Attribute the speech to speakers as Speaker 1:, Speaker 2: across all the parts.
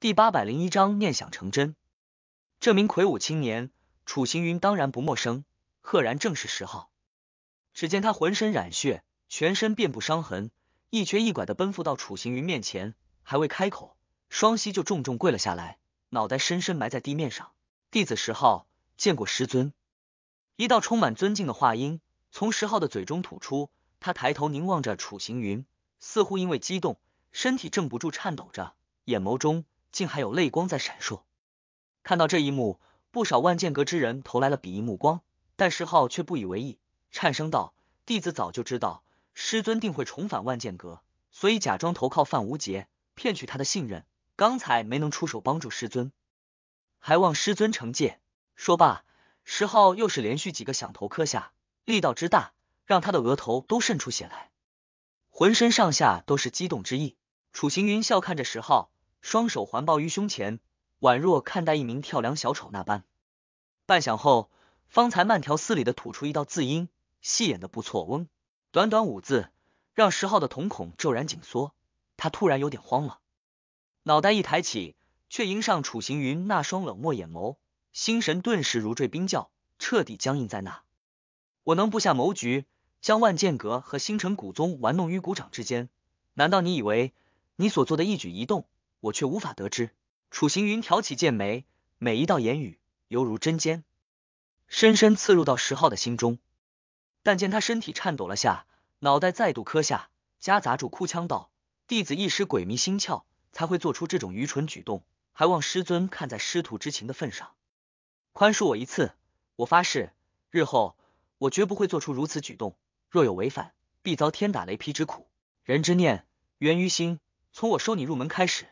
Speaker 1: 第八百零一章念想成真。这名魁梧青年楚行云当然不陌生，赫然正是石浩。只见他浑身染血，全身遍布伤痕，一瘸一拐的奔赴到楚行云面前，还未开口，双膝就重重跪了下来，脑袋深深埋在地面上。弟子石浩见过师尊。一道充满尊敬的话音从石浩的嘴中吐出，他抬头凝望着楚行云，似乎因为激动，身体正不住颤抖着，眼眸中。竟还有泪光在闪烁。看到这一幕，不少万剑阁之人投来了鄙夷目光，但石浩却不以为意，颤声道：“弟子早就知道师尊定会重返万剑阁，所以假装投靠范无杰，骗取他的信任。刚才没能出手帮助师尊，还望师尊惩戒。”说罢，石浩又是连续几个响头磕下，力道之大，让他的额头都渗出血来，浑身上下都是激动之意。楚行云笑看着石浩。双手环抱于胸前，宛若看待一名跳梁小丑那般。半晌后，方才慢条斯理的吐出一道字音：“戏演的不错。”嗡，短短五字，让石浩的瞳孔骤然紧缩，他突然有点慌了，脑袋一抬起，却迎上楚行云那双冷漠眼眸，心神顿时如坠冰窖，彻底僵硬在那。我能布下谋局，将万剑阁和星辰古宗玩弄于股掌之间，难道你以为你所做的一举一动？我却无法得知。楚行云挑起剑眉，每一道言语犹如针尖，深深刺入到石浩的心中。但见他身体颤抖了下，脑袋再度磕下，夹杂住哭腔道：“弟子一时鬼迷心窍，才会做出这种愚蠢举动，还望师尊看在师徒之情的份上，宽恕我一次。我发誓，日后我绝不会做出如此举动。若有违反，必遭天打雷劈之苦。人之念源于心，从我收你入门开始。”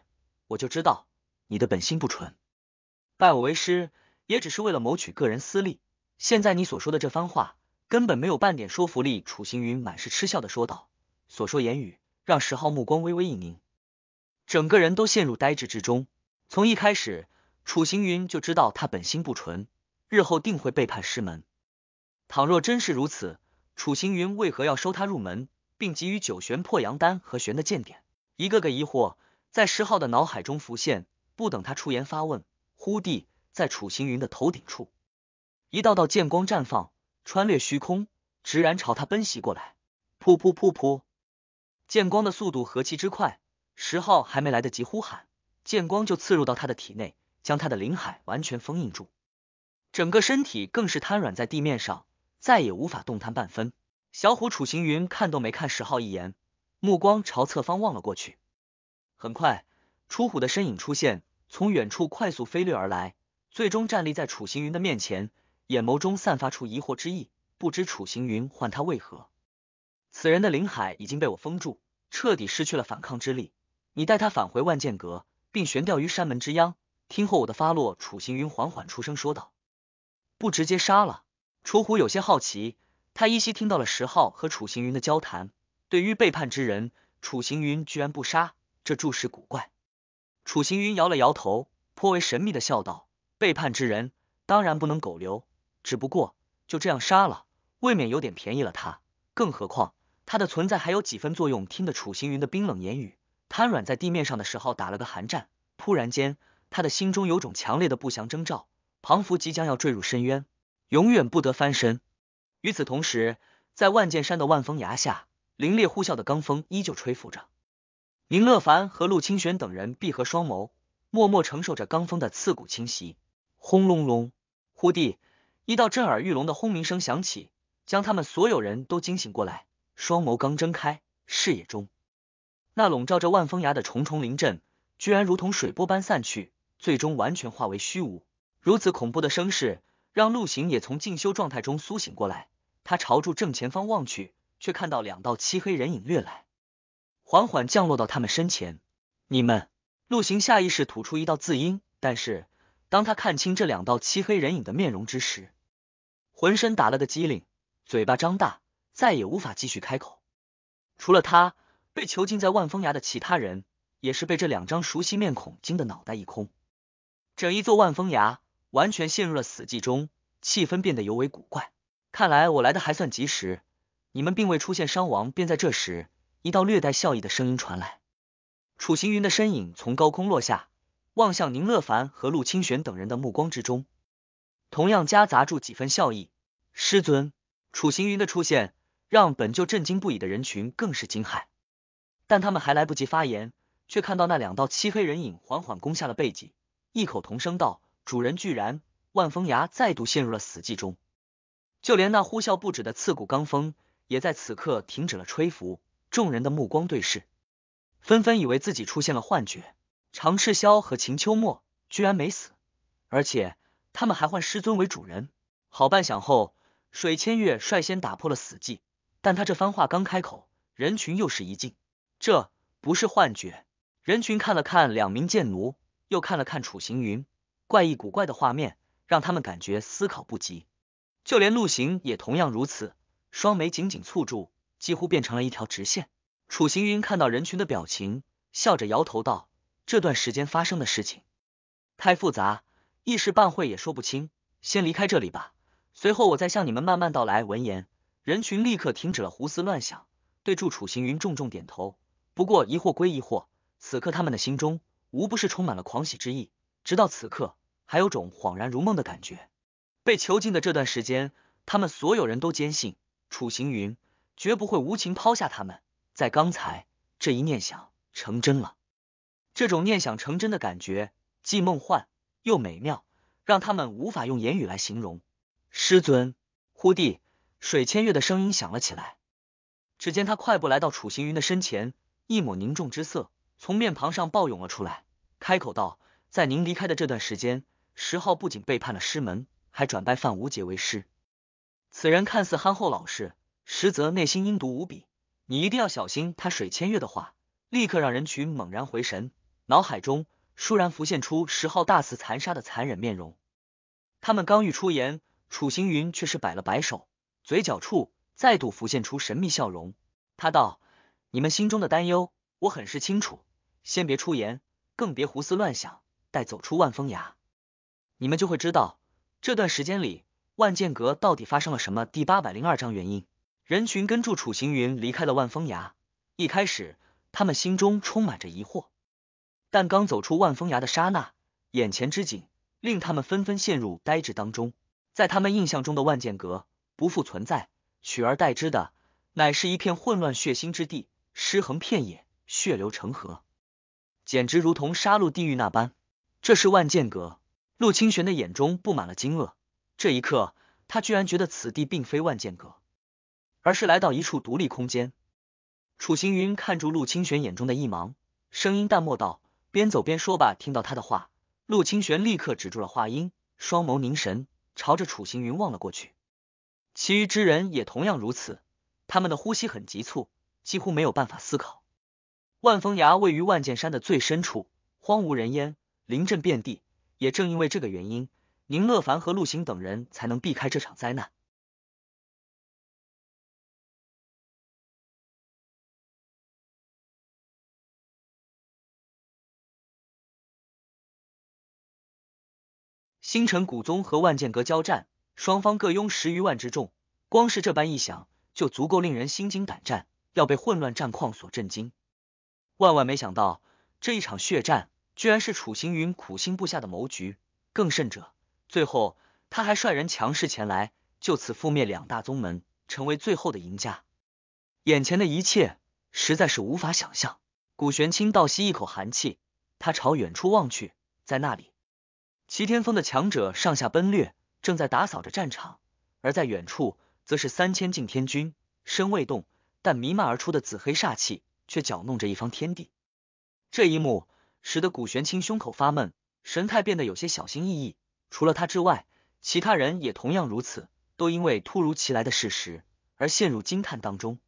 Speaker 1: 我就知道你的本心不纯，拜我为师也只是为了谋取个人私利。现在你所说的这番话根本没有半点说服力。”楚行云满是嗤笑的说道，所说言语让石浩目光微微一凝，整个人都陷入呆滞之中。从一开始，楚行云就知道他本心不纯，日后定会背叛师门。倘若真是如此，楚行云为何要收他入门，并给予九玄破阳丹和玄的剑点？一个个疑惑。在石浩的脑海中浮现，不等他出言发问，忽地在楚行云的头顶处，一道道剑光绽放，穿裂虚空，直然朝他奔袭过来。噗噗噗噗！剑光的速度何其之快，石浩还没来得及呼喊，剑光就刺入到他的体内，将他的灵海完全封印住，整个身体更是瘫软在地面上，再也无法动弹半分。小虎楚行云看都没看石浩一眼，目光朝侧方望了过去。很快，楚虎的身影出现，从远处快速飞掠而来，最终站立在楚行云的面前，眼眸中散发出疑惑之意，不知楚行云唤他为何。此人的灵海已经被我封住，彻底失去了反抗之力。你带他返回万剑阁，并悬吊于山门之央，听候我的发落。楚行云缓缓出声说道：“不直接杀了。”楚虎有些好奇，他依稀听到了石浩和楚行云的交谈。对于背叛之人，楚行云居然不杀。这注视古怪，楚行云摇了摇头，颇为神秘的笑道：“背叛之人当然不能苟留，只不过就这样杀了，未免有点便宜了他。更何况他的存在还有几分作用。”听得楚行云的冰冷言语，瘫软在地面上的石昊打了个寒战。突然间，他的心中有种强烈的不祥征兆，庞福即将要坠入深渊，永远不得翻身。与此同时，在万剑山的万峰崖下，凛冽呼啸的罡风依旧吹拂着。林乐凡和陆清玄等人闭合双眸，默默承受着罡风的刺骨侵袭。轰隆隆！忽地，一道震耳欲聋的轰鸣声响起，将他们所有人都惊醒过来。双眸刚睁开，视野中那笼罩着万峰崖的重重灵阵，居然如同水波般散去，最终完全化为虚无。如此恐怖的声势，让陆行也从静修状态中苏醒过来。他朝住正前方望去，却看到两道漆黑人影掠来。缓缓降落到他们身前，你们。陆行下意识吐出一道字音，但是当他看清这两道漆黑人影的面容之时，浑身打了个激灵，嘴巴张大，再也无法继续开口。除了他，被囚禁在万峰崖的其他人也是被这两张熟悉面孔惊得脑袋一空。整一座万峰崖完全陷入了死寂中，气氛变得尤为古怪。看来我来的还算及时，你们并未出现伤亡。便在这时。一道略带笑意的声音传来，楚行云的身影从高空落下，望向宁乐凡和陆清玄等人的目光之中，同样夹杂住几分笑意。师尊，楚行云的出现让本就震惊不已的人群更是惊骇，但他们还来不及发言，却看到那两道漆黑人影缓缓攻下了背脊，异口同声道：“主人居然！”万峰崖再度陷入了死寂中，就连那呼啸不止的刺骨罡风也在此刻停止了吹拂。众人的目光对视，纷纷以为自己出现了幻觉。常赤霄和秦秋末居然没死，而且他们还唤师尊为主人。好半晌后，水千月率先打破了死寂，但他这番话刚开口，人群又是一静。这不是幻觉。人群看了看两名剑奴，又看了看楚行云，怪异古怪的画面让他们感觉思考不及。就连陆行也同样如此，双眉紧紧蹙住。几乎变成了一条直线。楚行云看到人群的表情，笑着摇头道：“这段时间发生的事情太复杂，一时半会也说不清，先离开这里吧。随后我再向你们慢慢道来。”闻言，人群立刻停止了胡思乱想，对住楚行云重重点头。不过疑惑归疑惑，此刻他们的心中无不是充满了狂喜之意，直到此刻还有种恍然如梦的感觉。被囚禁的这段时间，他们所有人都坚信楚行云。绝不会无情抛下他们，在刚才这一念想成真了。这种念想成真的感觉，既梦幻又美妙，让他们无法用言语来形容。师尊，忽地，水千月的声音响了起来。只见他快步来到楚行云的身前，一抹凝重之色从面庞上暴涌了出来，开口道：“在您离开的这段时间，石浩不仅背叛了师门，还转拜范无杰为师。此人看似憨厚老实。”实则内心阴毒无比，你一定要小心他。水千月的话立刻让人群猛然回神，脑海中倏然浮现出石昊大肆残杀的残忍面容。他们刚欲出言，楚行云却是摆了摆手，嘴角处再度浮现出神秘笑容。他道：“你们心中的担忧，我很是清楚。先别出言，更别胡思乱想。待走出万峰崖，你们就会知道这段时间里万剑阁到底发生了什么。”第八百零二章原因。人群跟住楚行云离开了万峰崖。一开始，他们心中充满着疑惑，但刚走出万峰崖的刹那，眼前之景令他们纷纷陷入呆滞当中。在他们印象中的万剑阁不复存在，取而代之的乃是一片混乱血腥之地，尸横遍野，血流成河，简直如同杀戮地狱那般。这是万剑阁？陆清玄的眼中布满了惊愕。这一刻，他居然觉得此地并非万剑阁。而是来到一处独立空间，楚行云看住陆清玄眼中的一芒，声音淡漠道：“边走边说吧。”听到他的话，陆清玄立刻止住了话音，双眸凝神，朝着楚行云望了过去。其余之人也同样如此，他们的呼吸很急促，几乎没有办法思考。万峰崖位于万剑山的最深处，荒无人烟，林阵遍地。也正因为这个原因，宁乐凡和陆行等人才能避开这场灾难。星辰古宗和万剑阁交战，双方各拥十余万之众，光是这般一想，就足够令人心惊胆战，要被混乱战况所震惊。万万没想到，这一场血战，居然是楚行云苦心布下的谋局。更甚者，最后他还率人强势前来，就此覆灭两大宗门，成为最后的赢家。眼前的一切，实在是无法想象。古玄清倒吸一口寒气，他朝远处望去，在那里。齐天峰的强者上下奔掠，正在打扫着战场；而在远处，则是三千禁天军，身未动，但弥漫而出的紫黑煞气却搅弄着一方天地。这一幕使得古玄清胸口发闷，神态变得有些小心翼翼。除了他之外，其他人也同样如此，都因为突如其来的事实而陷入惊叹当中。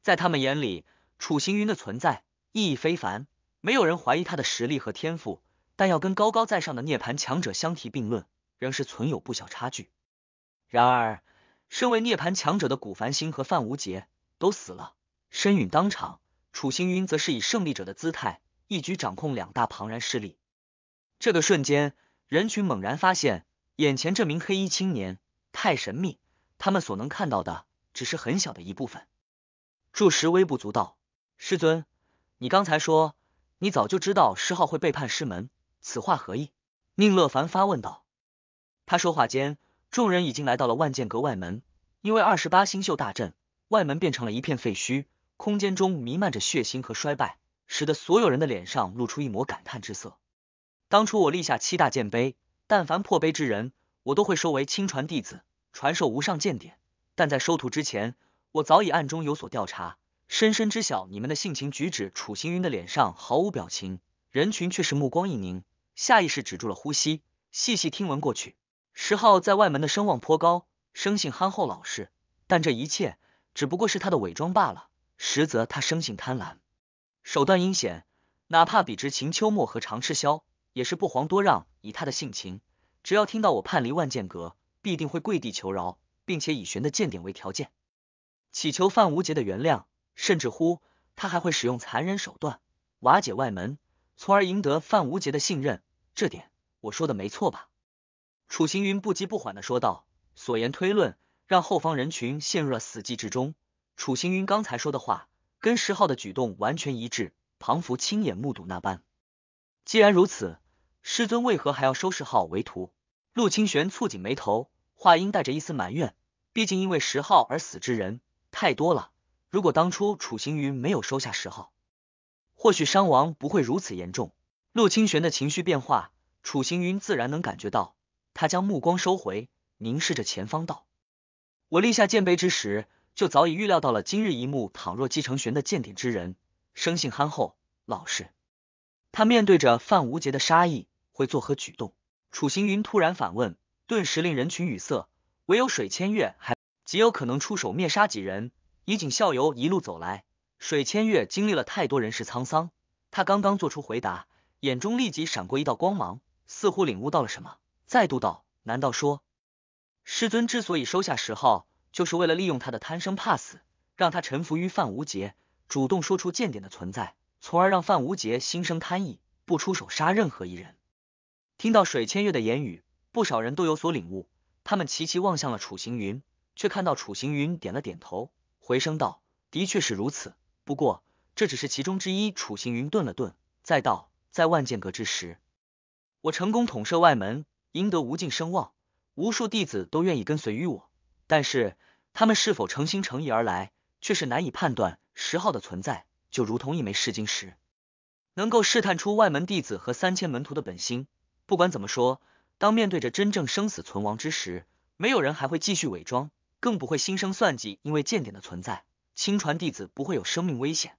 Speaker 1: 在他们眼里，楚行云的存在意义非凡，没有人怀疑他的实力和天赋。但要跟高高在上的涅槃强者相提并论，仍是存有不小差距。然而，身为涅槃强者的古凡星和范无杰都死了，身陨当场。楚星云则是以胜利者的姿态，一举掌控两大庞然势力。这个瞬间，人群猛然发现，眼前这名黑衣青年太神秘，他们所能看到的只是很小的一部分。住石微不足道，师尊，你刚才说你早就知道石号会背叛师门。此话何意？宁乐凡发问道。他说话间，众人已经来到了万剑阁外门。因为二十八星宿大阵，外门变成了一片废墟，空间中弥漫着血腥和衰败，使得所有人的脸上露出一抹感叹之色。当初我立下七大剑碑，但凡破碑之人，我都会收为亲传弟子，传授无上剑典。但在收徒之前，我早已暗中有所调查，深深知晓你们的性情举止。楚行云的脸上毫无表情，人群却是目光一凝。下意识止住了呼吸，细细听闻过去。石浩在外门的声望颇高，生性憨厚老实，但这一切只不过是他的伪装罢了。实则他生性贪婪，手段阴险，哪怕比之秦秋末和常赤霄，也是不遑多让。以他的性情，只要听到我叛离万剑阁，必定会跪地求饶，并且以玄的剑点为条件，乞求范无杰的原谅。甚至乎，他还会使用残忍手段瓦解外门，从而赢得范无杰的信任。这点我说的没错吧？楚行云不急不缓的说道，所言推论让后方人群陷入了死寂之中。楚行云刚才说的话跟石浩的举动完全一致，庞福亲眼目睹那般。既然如此，师尊为何还要收石浩为徒？陆清玄蹙紧眉头，话音带着一丝埋怨。毕竟因为石浩而死之人太多了，如果当初楚行云没有收下石浩，或许伤亡不会如此严重。陆清玄的情绪变化，楚行云自然能感觉到。他将目光收回，凝视着前方，道：“我立下剑碑之时，就早已预料到了今日一幕。倘若继承玄的剑点之人，生性憨厚老实，他面对着范无杰的杀意，会作何举动？”楚行云突然反问，顿时令人群语塞。唯有水千月，还极有可能出手灭杀几人，以儆效尤。一路走来，水千月经历了太多人世沧桑。他刚刚做出回答。眼中立即闪过一道光芒，似乎领悟到了什么，再度道：“难道说，师尊之所以收下石昊，就是为了利用他的贪生怕死，让他臣服于范无杰，主动说出剑点的存在，从而让范无杰心生贪意，不出手杀任何一人？”听到水千月的言语，不少人都有所领悟，他们齐齐望向了楚行云，却看到楚行云点了点头，回声道：“的确是如此，不过这只是其中之一。”楚行云顿了顿，再道。在万剑阁之时，我成功统摄外门，赢得无尽声望，无数弟子都愿意跟随于我。但是，他们是否诚心诚意而来，却是难以判断。石号的存在就如同一枚试金石，能够试探出外门弟子和三千门徒的本心。不管怎么说，当面对着真正生死存亡之时，没有人还会继续伪装，更不会心生算计。因为剑点的存在，亲传弟子不会有生命危险，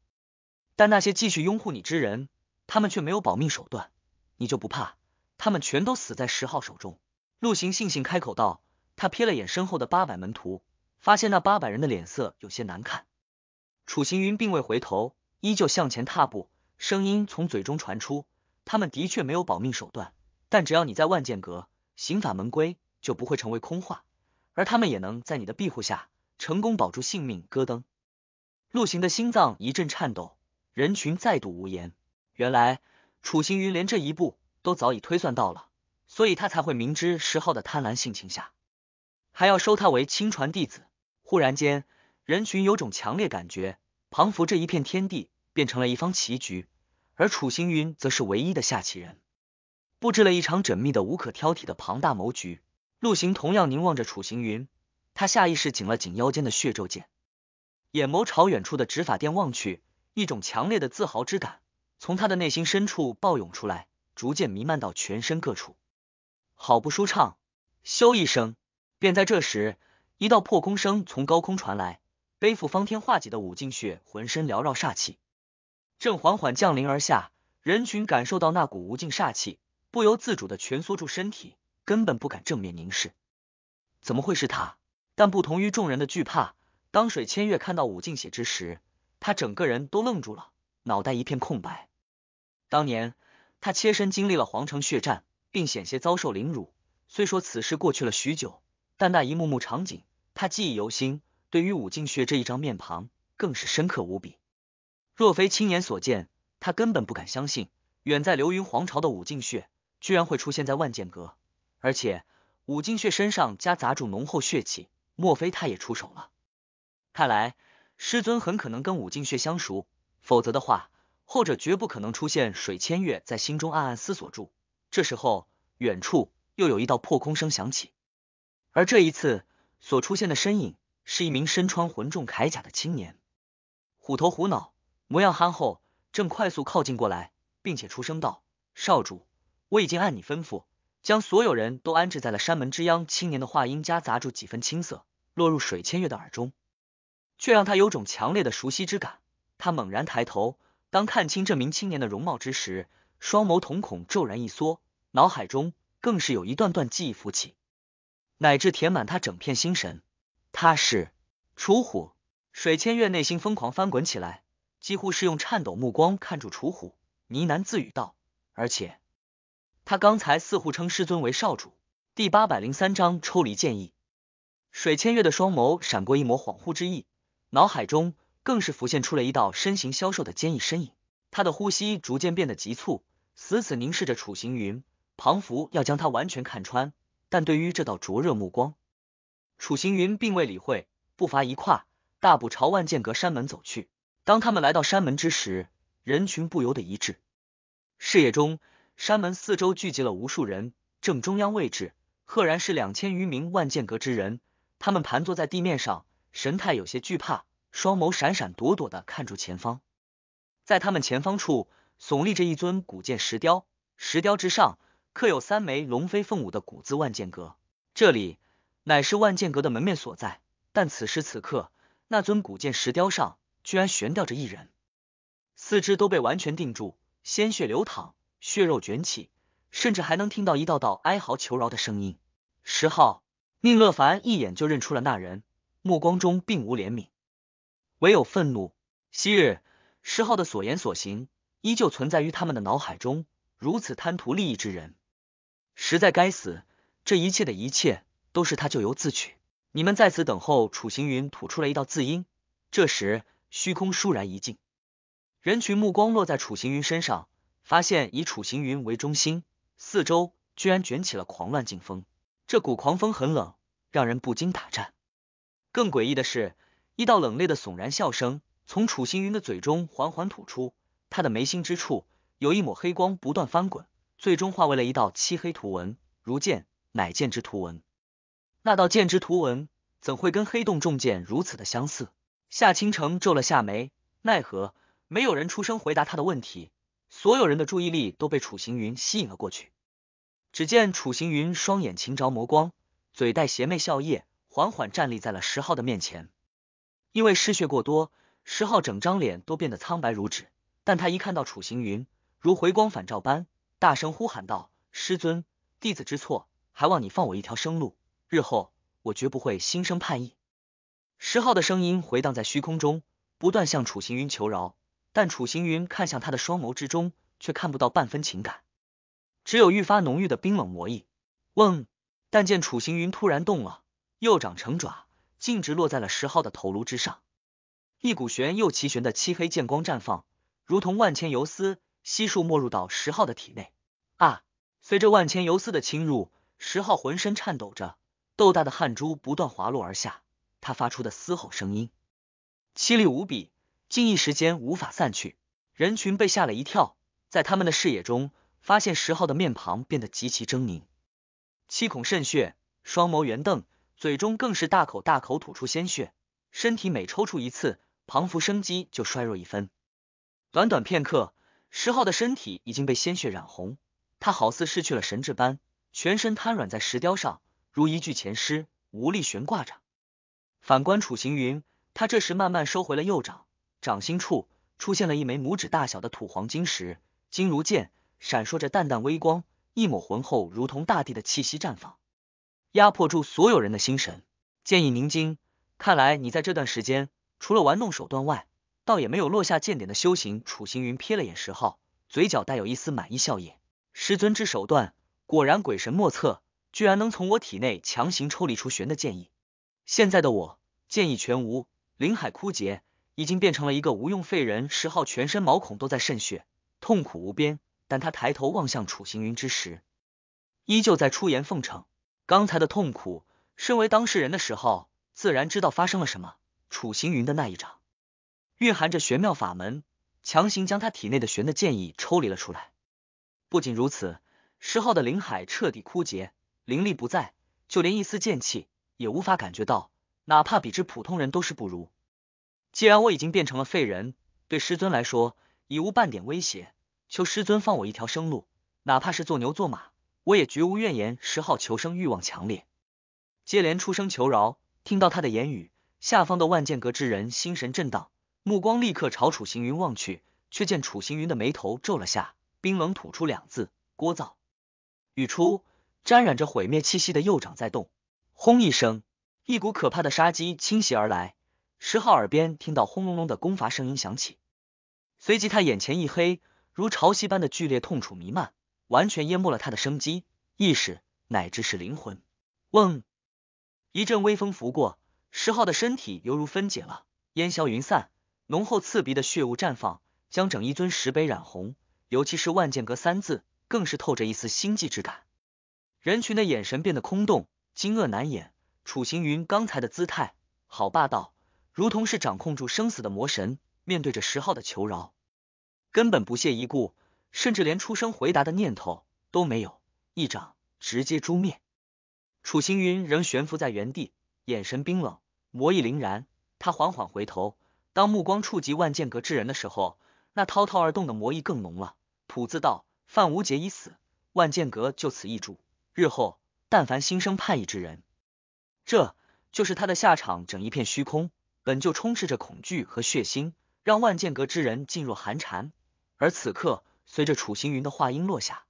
Speaker 1: 但那些继续拥护你之人。他们却没有保命手段，你就不怕他们全都死在十号手中？陆行悻悻开口道，他瞥了眼身后的八百门徒，发现那八百人的脸色有些难看。楚行云并未回头，依旧向前踏步，声音从嘴中传出：“他们的确没有保命手段，但只要你在万剑阁，刑法门规就不会成为空话，而他们也能在你的庇护下成功保住性命。”戈登，陆行的心脏一阵颤抖，人群再度无言。原来楚行云连这一步都早已推算到了，所以他才会明知石浩的贪婪性情下，还要收他为亲传弟子。忽然间，人群有种强烈感觉，庞福这一片天地变成了一方棋局，而楚行云则是唯一的下棋人，布置了一场缜密的、无可挑剔的庞大谋局。陆行同样凝望着楚行云，他下意识紧了紧腰间的血咒剑，眼眸朝远处的执法殿望去，一种强烈的自豪之感。从他的内心深处暴涌出来，逐渐弥漫到全身各处，好不舒畅。咻一声，便在这时，一道破空声从高空传来。背负方天画戟的武进雪浑身缭绕煞气，正缓缓降临而下。人群感受到那股无尽煞气，不由自主的蜷缩住身体，根本不敢正面凝视。怎么会是他？但不同于众人的惧怕，当水千月看到武进雪之时，他整个人都愣住了，脑袋一片空白。当年他切身经历了皇城血战，并险些遭受凌辱。虽说此事过去了许久，但那一幕幕场景他记忆犹新。对于武静雪这一张面庞，更是深刻无比。若非亲眼所见，他根本不敢相信，远在流云皇朝的武静雪居然会出现在万剑阁，而且武静雪身上夹杂住浓厚血气。莫非他也出手了？看来师尊很可能跟武静雪相熟，否则的话。后者绝不可能出现。水千月在心中暗暗思索住。这时候，远处又有一道破空声响起，而这一次所出现的身影是一名身穿浑重铠甲的青年，虎头虎脑，模样憨厚，正快速靠近过来，并且出声道：“少主，我已经按你吩咐，将所有人都安置在了山门之央。”青年的话音夹杂住几分青涩，落入水千月的耳中，却让他有种强烈的熟悉之感。他猛然抬头。当看清这名青年的容貌之时，双眸瞳孔骤然一缩，脑海中更是有一段段记忆浮起，乃至填满他整片心神。他是楚虎，水千月内心疯狂翻滚起来，几乎是用颤抖目光看住楚虎，呢喃自语道：“而且他刚才似乎称师尊为少主。”第八百零三章抽离剑意。水千月的双眸闪过一抹恍惚之意，脑海中。更是浮现出了一道身形消瘦的坚毅身影，他的呼吸逐渐变得急促，死死凝视着楚行云。庞福要将他完全看穿，但对于这道灼热目光，楚行云并未理会，步伐一跨，大步朝万剑阁山门走去。当他们来到山门之时，人群不由得一滞，视野中山门四周聚集了无数人，正中央位置赫然是两千余名万剑阁之人，他们盘坐在地面上，神态有些惧怕。双眸闪闪躲躲的看住前方，在他们前方处耸立着一尊古剑石雕，石雕之上刻有三枚龙飞凤舞的古字“万剑阁”。这里乃是万剑阁的门面所在，但此时此刻，那尊古剑石雕上居然悬吊着一人，四肢都被完全定住，鲜血流淌，血肉卷起，甚至还能听到一道道哀嚎求饶的声音。十号宁乐凡一眼就认出了那人，目光中并无怜悯。唯有愤怒。昔日石浩的所言所行依旧存在于他们的脑海中。如此贪图利益之人，实在该死！这一切的一切都是他咎由自取。你们在此等候。楚行云吐出了一道字音。这时，虚空倏然一静，人群目光落在楚行云身上，发现以楚行云为中心，四周居然卷起了狂乱劲风。这股狂风很冷，让人不禁打颤。更诡异的是。一道冷冽的悚然笑声从楚行云的嘴中缓缓吐出，他的眉心之处有一抹黑光不断翻滚，最终化为了一道漆黑图纹，如剑，乃剑之图纹。那道剑之图纹怎会跟黑洞重剑如此的相似？夏倾城皱了下眉，奈何没有人出声回答他的问题，所有人的注意力都被楚行云吸引了过去。只见楚行云双眼噙着魔光，嘴带邪魅笑靥，缓缓站立在了石昊的面前。因为失血过多，石浩整张脸都变得苍白如纸。但他一看到楚行云，如回光返照般，大声呼喊道：“师尊，弟子知错，还望你放我一条生路。日后我绝不会心生叛意。”石浩的声音回荡在虚空中，不断向楚行云求饶。但楚行云看向他的双眸之中，却看不到半分情感，只有愈发浓郁的冰冷魔意。嗡！但见楚行云突然动了，右掌成爪。径直落在了石浩的头颅之上，一股旋又奇旋的漆黑剑光绽放，如同万千游丝，悉数没入到石浩的体内。啊！随着万千游丝的侵入，石浩浑身颤抖着，豆大的汗珠不断滑落而下，他发出的嘶吼声音凄厉无比，竟一时间无法散去。人群被吓了一跳，在他们的视野中，发现石浩的面庞变得极其狰狞，七孔渗血，双眸圆瞪。嘴中更是大口大口吐出鲜血，身体每抽搐一次，彷佛生机就衰弱一分。短短片刻，石昊的身体已经被鲜血染红，他好似失去了神智般，全身瘫软在石雕上，如一具前尸，无力悬挂着。反观楚行云，他这时慢慢收回了右掌，掌心处出现了一枚拇指大小的土黄金石，金如剑，闪烁着淡淡微光，一抹浑厚如同大地的气息绽放。压迫住所有人的心神，剑意凝精。看来你在这段时间除了玩弄手段外，倒也没有落下剑点的修行。楚行云瞥了眼石昊，嘴角带有一丝满意笑意。师尊之手段果然鬼神莫测，居然能从我体内强行抽离出玄的剑意。现在的我，剑意全无，灵海枯竭，已经变成了一个无用废人。石昊全身毛孔都在渗血，痛苦无边。但他抬头望向楚行云之时，依旧在出言奉承。刚才的痛苦，身为当事人的时候，自然知道发生了什么。楚行云的那一掌，蕴含着玄妙法门，强行将他体内的玄的剑意抽离了出来。不仅如此，石昊的灵海彻底枯竭，灵力不在，就连一丝剑气也无法感觉到，哪怕比之普通人都是不如。既然我已经变成了废人，对师尊来说已无半点威胁，求师尊放我一条生路，哪怕是做牛做马。我也绝无怨言。十号求生欲望强烈，接连出声求饶。听到他的言语，下方的万剑阁之人心神震荡，目光立刻朝楚行云望去。却见楚行云的眉头皱了下，冰冷吐出两字：“聒噪。”语出，沾染着毁灭气息的右掌在动，轰一声，一股可怕的杀机侵袭而来。十号耳边听到轰隆隆的攻伐声音响起，随即他眼前一黑，如潮汐般的剧烈痛楚弥漫。完全淹没了他的生机、意识，乃至是灵魂。嗡，一阵微风拂过，石浩的身体犹如分解了，烟消云散。浓厚刺鼻的血雾绽放，将整一尊石碑染红，尤其是“万剑阁”三字，更是透着一丝心悸之感。人群的眼神变得空洞、惊愕难掩。楚行云刚才的姿态，好霸道，如同是掌控住生死的魔神，面对着石浩的求饶，根本不屑一顾。甚至连出声回答的念头都没有，一掌直接诛灭。楚行云仍悬浮在原地，眼神冰冷，魔意凛然。他缓缓回头，当目光触及万剑阁之人的时候，那滔滔而动的魔意更浓了。普字道：“范无杰已死，万剑阁就此易主。日后但凡心生叛逆之人，这就是他的下场。”整一片虚空本就充斥着恐惧和血腥，让万剑阁之人噤若寒蝉，而此刻。随着楚行云的话音落下，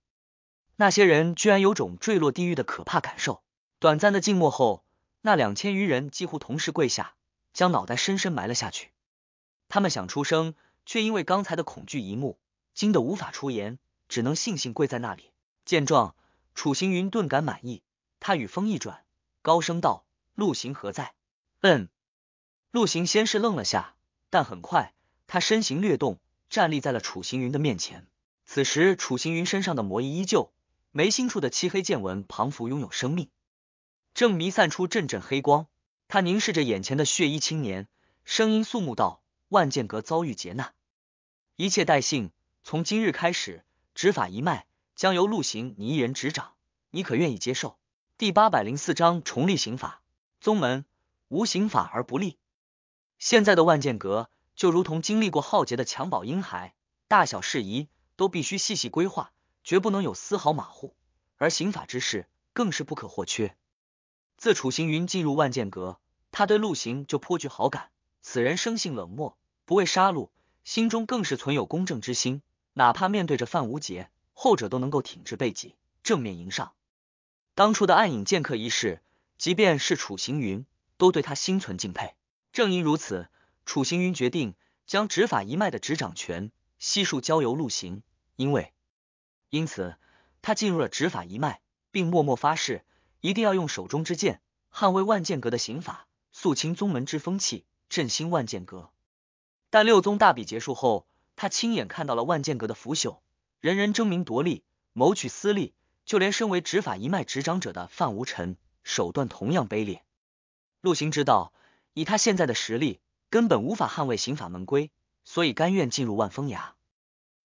Speaker 1: 那些人居然有种坠落地狱的可怕感受。短暂的静默后，那两千余人几乎同时跪下，将脑袋深深埋了下去。他们想出声，却因为刚才的恐惧一幕惊得无法出言，只能悻悻跪在那里。见状，楚行云顿感满意，他语风一转，高声道：“陆行何在？”嗯。陆行先是愣了下，但很快他身形略动，站立在了楚行云的面前。此时，楚行云身上的魔衣依旧，眉心处的漆黑剑纹彷佛拥有生命，正弥散出阵阵黑光。他凝视着眼前的血衣青年，声音肃穆道：“万剑阁遭遇劫难，一切待信。从今日开始，执法一脉将由陆行你一人执掌，你可愿意接受？”第八百零四章重立刑法宗门，无刑法而不立。现在的万剑阁就如同经历过浩劫的襁褓婴孩，大小适宜。都必须细细规划，绝不能有丝毫马虎。而刑法之事更是不可或缺。自楚行云进入万剑阁，他对陆行就颇具好感。此人生性冷漠，不畏杀戮，心中更是存有公正之心。哪怕面对着范无杰，后者都能够挺直背脊，正面迎上。当初的暗影剑客一事，即便是楚行云，都对他心存敬佩。正因如此，楚行云决定将执法一脉的执掌权。悉数交由陆行，因为因此他进入了执法一脉，并默默发誓一定要用手中之剑捍卫万剑阁的刑法，肃清宗门之风气，振兴万剑阁。但六宗大比结束后，他亲眼看到了万剑阁的腐朽，人人争名夺利，谋取私利，就连身为执法一脉执掌者的范无尘，手段同样卑劣。陆行知道，以他现在的实力，根本无法捍卫刑法门规。所以甘愿进入万峰崖，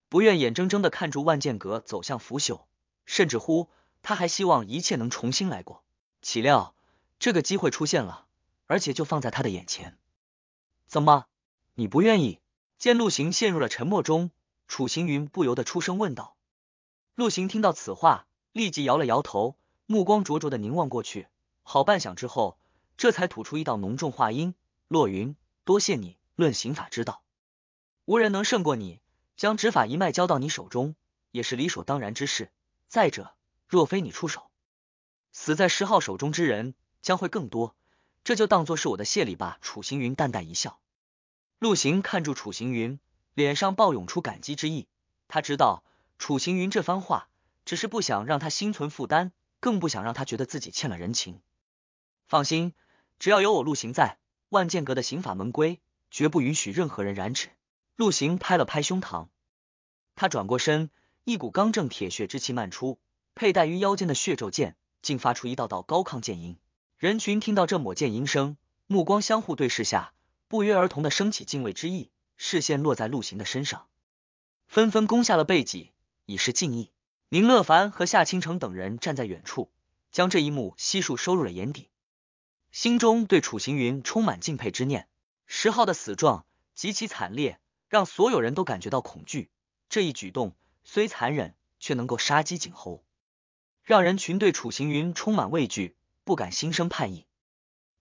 Speaker 1: 不愿眼睁睁的看住万剑阁走向腐朽，甚至乎他还希望一切能重新来过。岂料这个机会出现了，而且就放在他的眼前。怎么，你不愿意？见陆行陷入了沉默中，楚行云不由得出声问道。陆行听到此话，立即摇了摇头，目光灼灼的凝望过去。好半晌之后，这才吐出一道浓重话音：“落云，多谢你论刑法之道。”无人能胜过你，将执法一脉交到你手中也是理所当然之事。再者，若非你出手，死在十号手中之人将会更多。这就当做是我的谢礼吧。楚行云淡淡一笑，陆行看住楚行云，脸上暴涌出感激之意。他知道楚行云这番话，只是不想让他心存负担，更不想让他觉得自己欠了人情。放心，只要有我陆行在，万剑阁的刑法门规绝不允许任何人染指。陆行拍了拍胸膛，他转过身，一股刚正铁血之气漫出，佩戴于腰间的血咒剑竟发出一道道高亢剑音。人群听到这抹剑音声，目光相互对视下，不约而同的升起敬畏之意，视线落在陆行的身上，纷纷攻下了背脊，以示敬意。宁乐凡和夏倾城等人站在远处，将这一幕悉数收入了眼底，心中对楚行云充满敬佩之念。石昊的死状极其惨烈。让所有人都感觉到恐惧，这一举动虽残忍，却能够杀鸡儆猴，让人群对楚行云充满畏惧，不敢心生叛意。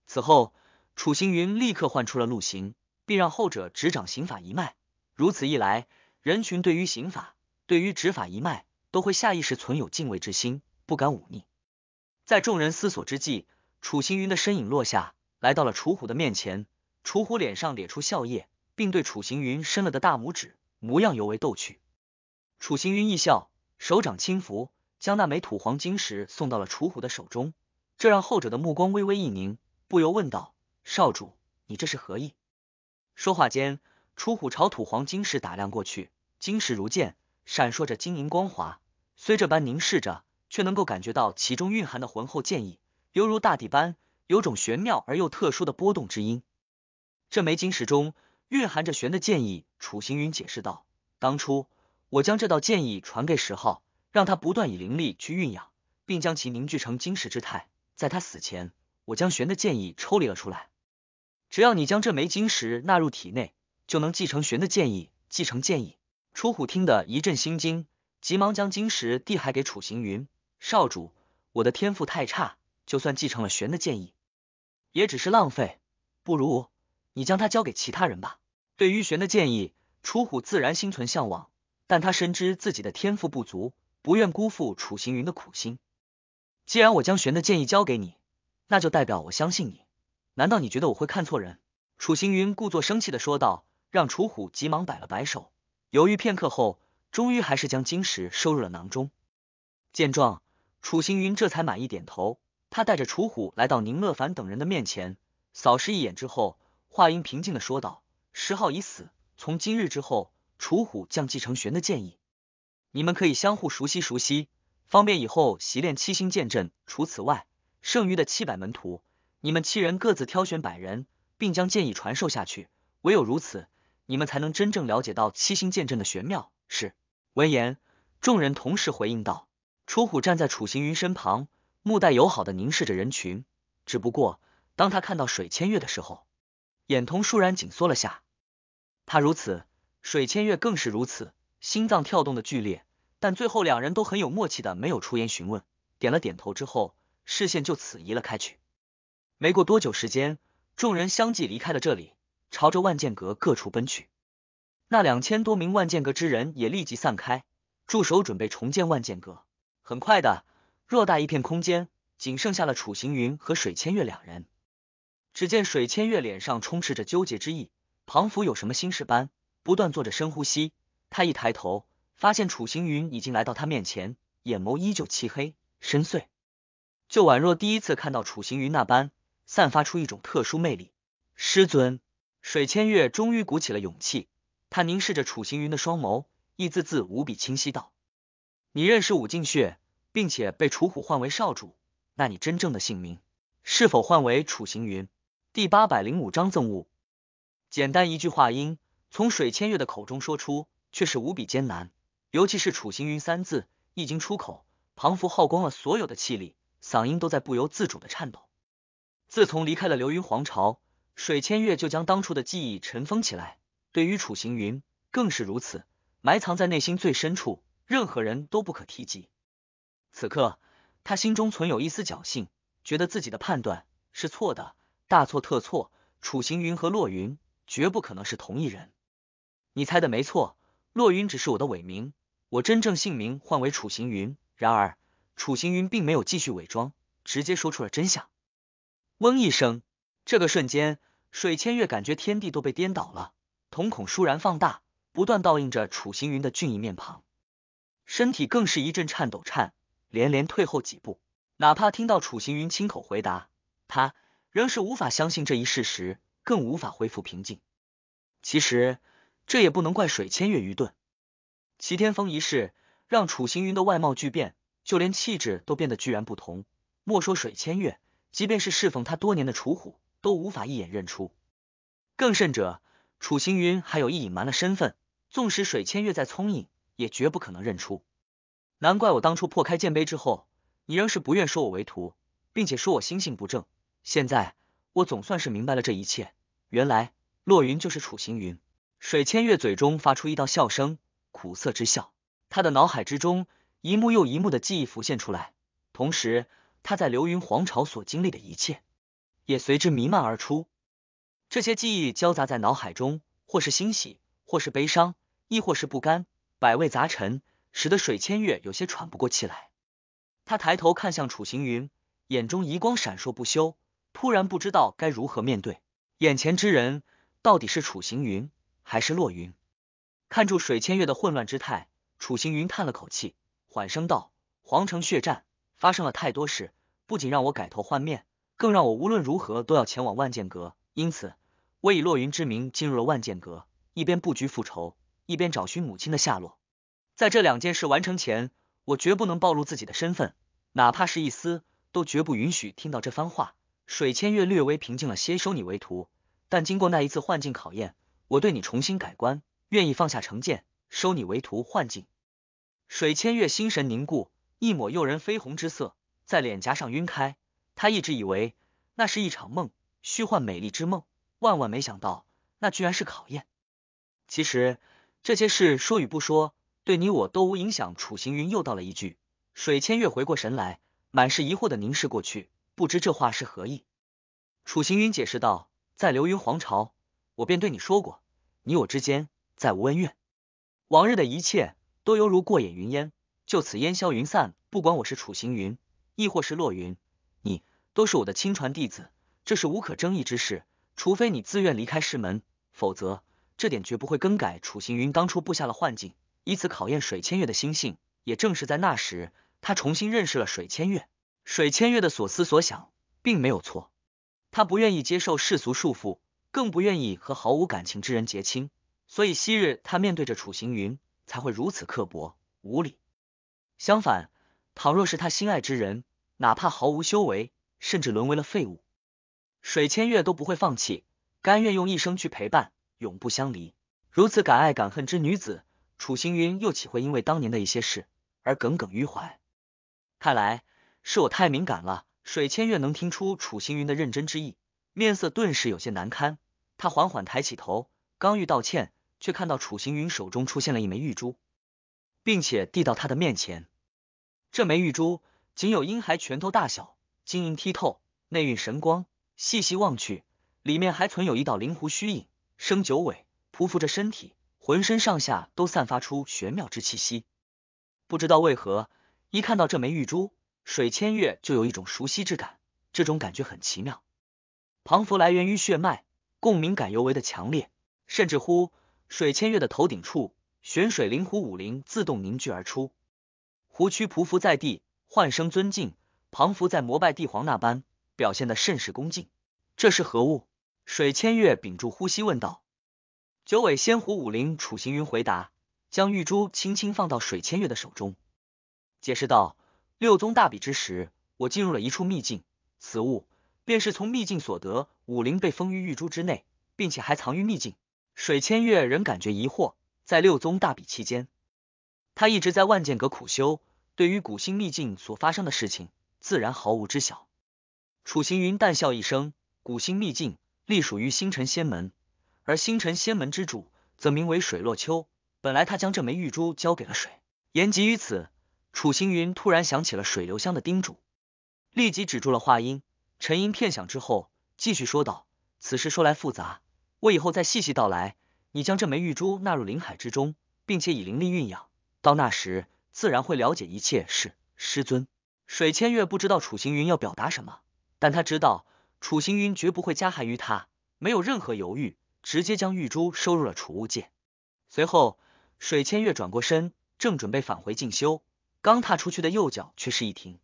Speaker 1: 此后，楚行云立刻唤出了陆行，并让后者执掌刑法一脉。如此一来，人群对于刑法、对于执法一脉都会下意识存有敬畏之心，不敢忤逆。在众人思索之际，楚行云的身影落下来到了楚虎的面前，楚虎脸上咧出笑靥。并对楚行云伸了个大拇指，模样尤为逗趣。楚行云一笑，手掌轻拂，将那枚土黄金石送到了楚虎的手中，这让后者的目光微微一凝，不由问道：“少主，你这是何意？”说话间，楚虎朝土黄金石打量过去，金石如剑，闪烁着晶莹光华。虽这般凝视着，却能够感觉到其中蕴含的浑厚剑意，犹如大地般，有种玄妙而又特殊的波动之音。这枚金石中。蕴含着玄的剑意，楚行云解释道：“当初我将这道剑意传给石昊，让他不断以灵力去蕴养，并将其凝聚成晶石之态。在他死前，我将玄的剑意抽离了出来。只要你将这枚晶石纳入体内，就能继承玄的剑意。继承剑意。”楚虎听得一阵心惊，急忙将晶石递还给楚行云少主：“我的天赋太差，就算继承了玄的剑意，也只是浪费。不如你将它交给其他人吧。”对于玄的建议，楚虎自然心存向往，但他深知自己的天赋不足，不愿辜负楚行云的苦心。既然我将玄的建议交给你，那就代表我相信你。难道你觉得我会看错人？楚行云故作生气的说道，让楚虎急忙摆了摆手。犹豫片刻后，终于还是将晶石收入了囊中。见状，楚行云这才满意点头。他带着楚虎来到宁乐凡等人的面前，扫视一眼之后，话音平静的说道。石昊已死，从今日之后，楚虎将继承玄的建议，你们可以相互熟悉熟悉，方便以后习练七星剑阵。除此外，剩余的七百门徒，你们七人各自挑选百人，并将建议传授下去。唯有如此，你们才能真正了解到七星剑阵的玄妙。是。闻言，众人同时回应道。楚虎站在楚行云身旁，目带友好的凝视着人群。只不过，当他看到水千月的时候，眼瞳倏然紧缩了下，他如此，水千月更是如此，心脏跳动的剧烈，但最后两人都很有默契的没有出言询问，点了点头之后，视线就此移了开去。没过多久时间，众人相继离开了这里，朝着万剑阁各处奔去。那两千多名万剑阁之人也立即散开，驻守准备重建万剑阁。很快的，偌大一片空间，仅剩下了楚行云和水千月两人。只见水千月脸上充斥着纠结之意，仿佛有什么心事般，不断做着深呼吸。他一抬头，发现楚行云已经来到他面前，眼眸依旧漆黑深邃，就宛若第一次看到楚行云那般，散发出一种特殊魅力。师尊，水千月终于鼓起了勇气，他凝视着楚行云的双眸，一字字无比清晰道：“你认识武进穴，并且被楚虎换为少主，那你真正的姓名是否换为楚行云？”第八百零五章憎恶。简单一句话音从水千月的口中说出，却是无比艰难。尤其是“楚行云”三字一经出口，庞福耗光了所有的气力，嗓音都在不由自主的颤抖。自从离开了流云皇朝，水千月就将当初的记忆尘封起来，对于楚行云更是如此，埋藏在内心最深处，任何人都不可提及。此刻，他心中存有一丝侥幸，觉得自己的判断是错的。大错特错，楚行云和洛云绝不可能是同一人。你猜的没错，洛云只是我的伪名，我真正姓名换为楚行云。然而，楚行云并没有继续伪装，直接说出了真相。嗡一声，这个瞬间，水千月感觉天地都被颠倒了，瞳孔倏然放大，不断倒映着楚行云的俊逸面庞，身体更是一阵颤抖，颤连连退后几步。哪怕听到楚行云亲口回答，他。仍是无法相信这一事实，更无法恢复平静。其实这也不能怪水千月愚钝。齐天峰一事让楚行云的外貌巨变，就连气质都变得居然不同。莫说水千月，即便是侍奉他多年的楚虎，都无法一眼认出。更甚者，楚行云还有意隐瞒了身份，纵使水千月再聪颖，也绝不可能认出。难怪我当初破开剑碑之后，你仍是不愿收我为徒，并且说我心性不正。现在我总算是明白了这一切，原来洛云就是楚行云。水千月嘴中发出一道笑声，苦涩之笑。他的脑海之中，一幕又一幕的记忆浮现出来，同时他在流云皇朝所经历的一切也随之弥漫而出。这些记忆交杂在脑海中，或是欣喜，或是悲伤，亦或是不甘，百味杂陈，使得水千月有些喘不过气来。他抬头看向楚行云，眼中余光闪烁不休。突然不知道该如何面对眼前之人，到底是楚行云还是洛云？看住水千月的混乱之态，楚行云叹了口气，缓声道：“皇城血战发生了太多事，不仅让我改头换面，更让我无论如何都要前往万剑阁。因此，我以洛云之名进入了万剑阁，一边布局复仇，一边找寻母亲的下落。在这两件事完成前，我绝不能暴露自己的身份，哪怕是一丝，都绝不允许听到这番话。”水千月略微平静了些，收你为徒。但经过那一次幻境考验，我对你重新改观，愿意放下成见，收你为徒。幻境，水千月心神凝固，一抹诱人绯红之色在脸颊上晕开。他一直以为那是一场梦，虚幻美丽之梦，万万没想到那居然是考验。其实这些事说与不说，对你我都无影响。楚行云又道了一句。水千月回过神来，满是疑惑的凝视过去。不知这话是何意？楚行云解释道：“在流云皇朝，我便对你说过，你我之间再无恩怨，往日的一切都犹如过眼云烟，就此烟消云散。不管我是楚行云，亦或是落云，你都是我的亲传弟子，这是无可争议之事。除非你自愿离开师门，否则这点绝不会更改。”楚行云当初布下了幻境，以此考验水千月的心性。也正是在那时，他重新认识了水千月。水千月的所思所想并没有错，他不愿意接受世俗束缚，更不愿意和毫无感情之人结亲，所以昔日他面对着楚行云才会如此刻薄无礼。相反，倘若是他心爱之人，哪怕毫无修为，甚至沦为了废物，水千月都不会放弃，甘愿用一生去陪伴，永不相离。如此敢爱敢恨之女子，楚行云又岂会因为当年的一些事而耿耿于怀？看来。是我太敏感了。水千月能听出楚行云的认真之意，面色顿时有些难堪。他缓缓抬起头，刚欲道歉，却看到楚行云手中出现了一枚玉珠，并且递到他的面前。这枚玉珠仅有婴孩拳头大小，晶莹剔透，内蕴神光。细细望去，里面还存有一道灵狐虚影，生九尾，匍匐着身体，浑身上下都散发出玄妙之气息。不知道为何，一看到这枚玉珠。水千月就有一种熟悉之感，这种感觉很奇妙。庞佛来源于血脉，共鸣感尤为的强烈。甚至乎，水千月的头顶处，玄水灵狐武灵自动凝聚而出，胡躯匍匐在地，唤声尊敬。庞佛在膜拜帝皇那般，表现的甚是恭敬。这是何物？水千月屏住呼吸问道。九尾仙狐武灵楚行云回答，将玉珠轻轻放到水千月的手中，解释道。六宗大比之时，我进入了一处秘境，此物便是从秘境所得。武灵被封于玉珠之内，并且还藏于秘境。水千月仍感觉疑惑，在六宗大比期间，他一直在万剑阁苦修，对于古星秘境所发生的事情，自然毫无知晓。楚行云淡笑一声：“古星秘境隶属于星辰仙门，而星辰仙门之主则名为水落秋。本来他将这枚玉珠交给了水。”言及于此。楚行云突然想起了水流香的叮嘱，立即止住了话音，沉吟片响之后，继续说道：“此事说来复杂，我以后再细细道来。你将这枚玉珠纳入灵海之中，并且以灵力蕴养，到那时自然会了解一切。”是师尊。水千月不知道楚行云要表达什么，但他知道楚行云绝不会加害于他，没有任何犹豫，直接将玉珠收入了储物界。随后，水千月转过身，正准备返回静修。刚踏出去的右脚却是一停，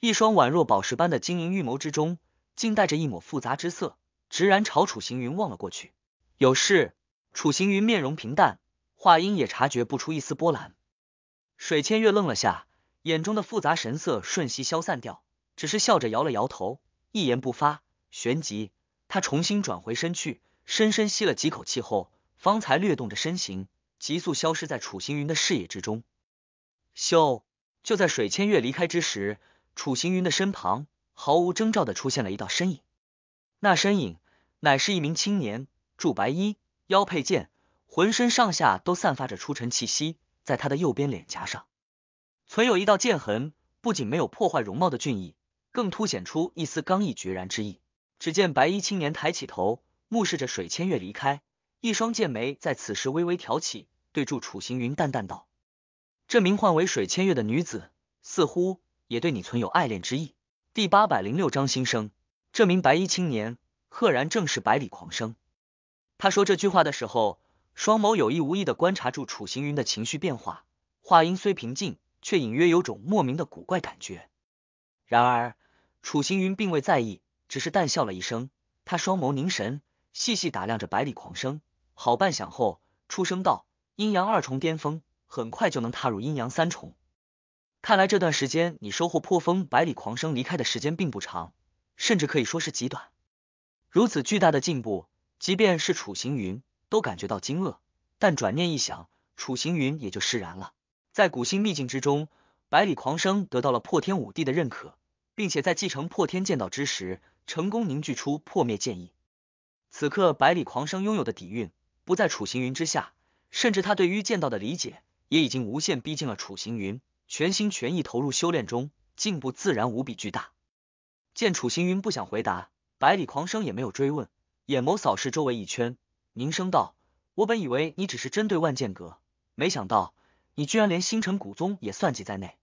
Speaker 1: 一双宛若宝石般的晶莹玉眸之中，竟带着一抹复杂之色，直然朝楚行云望了过去。有事？楚行云面容平淡，话音也察觉不出一丝波澜。水千月愣了下，眼中的复杂神色瞬息消散掉，只是笑着摇了摇头，一言不发。旋即，他重新转回身去，深深吸了几口气后，方才略动着身形，急速消失在楚行云的视野之中。咻！就在水千月离开之时，楚行云的身旁毫无征兆的出现了一道身影。那身影乃是一名青年，著白衣，腰佩剑，浑身上下都散发着出尘气息。在他的右边脸颊上，存有一道剑痕，不仅没有破坏容貌的俊逸，更凸显出一丝刚毅决然之意。只见白衣青年抬起头，目视着水千月离开，一双剑眉在此时微微挑起，对住楚行云淡淡道。这名唤为水千月的女子，似乎也对你存有爱恋之意。第八百零六章新生。这名白衣青年，赫然正是百里狂生。他说这句话的时候，双眸有意无意的观察住楚行云的情绪变化。话音虽平静，却隐约有种莫名的古怪感觉。然而，楚行云并未在意，只是淡笑了一声。他双眸凝神，细细打量着百里狂生。好半晌后，出声道：“阴阳二重巅峰。”很快就能踏入阴阳三重。看来这段时间你收获颇丰。百里狂生离开的时间并不长，甚至可以说是极短。如此巨大的进步，即便是楚行云都感觉到惊愕。但转念一想，楚行云也就释然了。在古星秘境之中，百里狂生得到了破天五帝的认可，并且在继承破天剑道之时，成功凝聚出破灭剑意。此刻，百里狂生拥有的底蕴不在楚行云之下，甚至他对于剑道的理解。也已经无限逼近了楚行云，全心全意投入修炼中，进步自然无比巨大。见楚行云不想回答，百里狂生也没有追问，眼眸扫视周围一圈，凝声道：“我本以为你只是针对万剑阁，没想到你居然连星辰古宗也算计在内，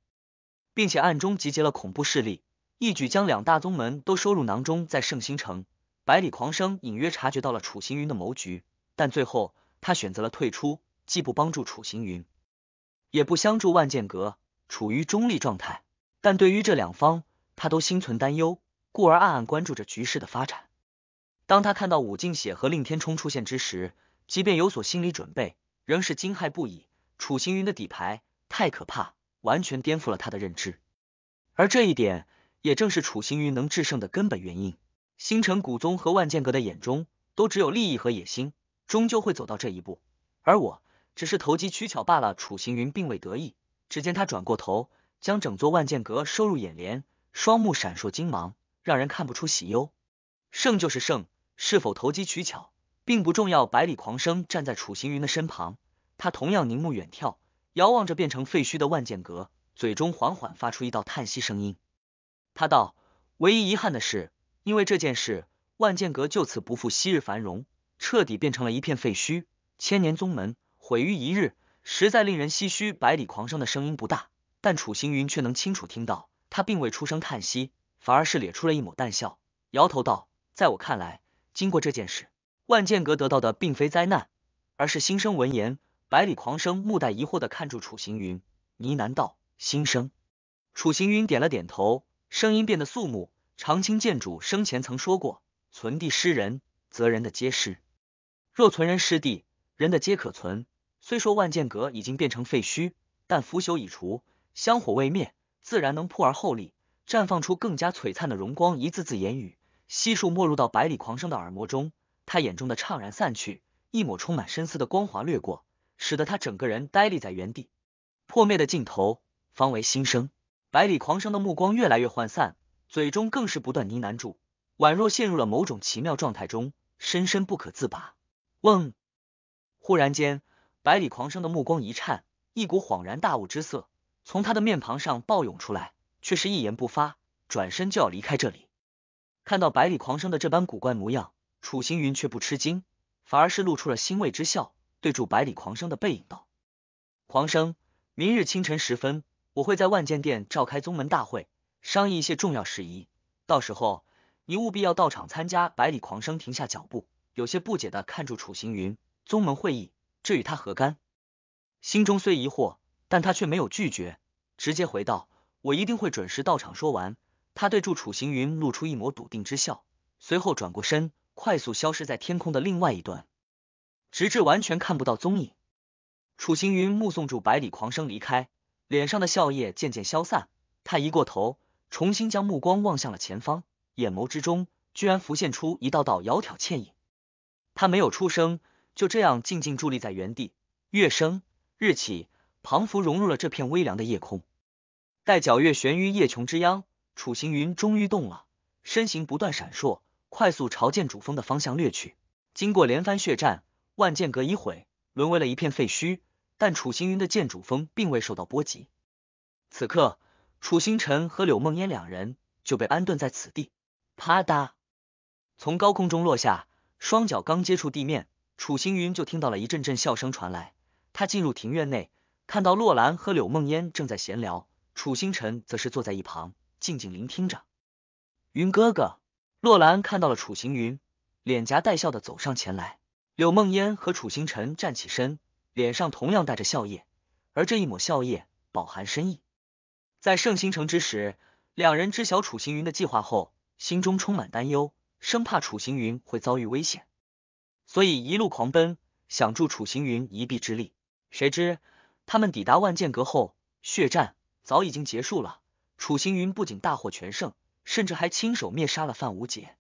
Speaker 1: 并且暗中集结了恐怖势力，一举将两大宗门都收入囊中。”在圣星城，百里狂生隐约察觉到了楚行云的谋局，但最后他选择了退出，既不帮助楚行云。也不相助万剑阁处于中立状态，但对于这两方他都心存担忧，故而暗暗关注着局势的发展。当他看到武敬写和令天冲出现之时，即便有所心理准备，仍是惊骇不已。楚行云的底牌太可怕，完全颠覆了他的认知。而这一点也正是楚行云能制胜的根本原因。星辰古宗和万剑阁的眼中都只有利益和野心，终究会走到这一步。而我。只是投机取巧罢了。楚行云并未得意，只见他转过头，将整座万剑阁收入眼帘，双目闪烁金芒，让人看不出喜忧。胜就是胜，是否投机取巧并不重要。百里狂生站在楚行云的身旁，他同样凝目远眺，遥望着变成废墟的万剑阁，嘴中缓缓发出一道叹息声音。他道：“唯一遗憾的是，因为这件事，万剑阁就此不复昔日繁荣，彻底变成了一片废墟，千年宗门。”毁于一日，实在令人唏嘘。百里狂生的声音不大，但楚行云却能清楚听到。他并未出声叹息，反而是咧出了一抹淡笑，摇头道：“在我看来，经过这件事，万剑阁得到的并非灾难，而是新生。”闻言，百里狂生目带疑惑的看住楚行云，呢喃道：“新生。”楚行云点了点头，声音变得肃穆。长青剑主生前曾说过：“存地失人，则人的皆失；若存人失地，人的皆可存。”虽说万剑阁已经变成废墟，但腐朽已除，香火未灭，自然能破而后立，绽放出更加璀璨的荣光。一字字言语，悉数没入到百里狂生的耳膜中。他眼中的怅然散去，一抹充满深思的光华掠过，使得他整个人呆立在原地。破灭的尽头，方为新生。百里狂生的目光越来越涣散，嘴中更是不断呢喃住，宛若陷入了某种奇妙状态中，深深不可自拔。嗡，忽然间。百里狂生的目光一颤，一股恍然大悟之色从他的面庞上暴涌出来，却是一言不发，转身就要离开这里。看到百里狂生的这般古怪模样，楚行云却不吃惊，反而是露出了欣慰之笑，对住百里狂生的背影道：“狂生，明日清晨时分，我会在万剑殿召开宗门大会，商议一些重要事宜。到时候，你务必要到场参加。”百里狂生停下脚步，有些不解的看住楚行云，宗门会议。这与他何干？心中虽疑惑，但他却没有拒绝，直接回道：“我一定会准时到场。”说完，他对住楚行云露出一抹笃定之笑，随后转过身，快速消失在天空的另外一端，直至完全看不到踪影。楚行云目送住百里狂生离开，脸上的笑靥渐渐消散，他移过头，重新将目光望向了前方，眼眸之中居然浮现出一道道窈窕倩影。他没有出声。就这样静静伫立在原地，月升日起，庞佛融入了这片微凉的夜空。待皎月悬于夜穹之央，楚行云终于动了，身形不断闪烁，快速朝剑主峰的方向掠去。经过连番血战，万剑阁已毁，沦为了一片废墟，但楚行云的剑主峰并未受到波及。此刻，楚星辰和柳梦烟两人就被安顿在此地。啪嗒，从高空中落下，双脚刚接触地面。楚行云就听到了一阵阵笑声传来，他进入庭院内，看到洛兰和柳梦烟正在闲聊，楚星辰则是坐在一旁静静聆听着。云哥哥，洛兰看到了楚行云，脸颊带笑的走上前来。柳梦烟和楚星辰站起身，脸上同样带着笑意，而这一抹笑意饱含深意。在圣星城之时，两人知晓楚行云的计划后，心中充满担忧，生怕楚行云会遭遇危险。所以一路狂奔，想助楚行云一臂之力。谁知他们抵达万剑阁后，血战早已经结束了。楚行云不仅大获全胜，甚至还亲手灭杀了范无杰。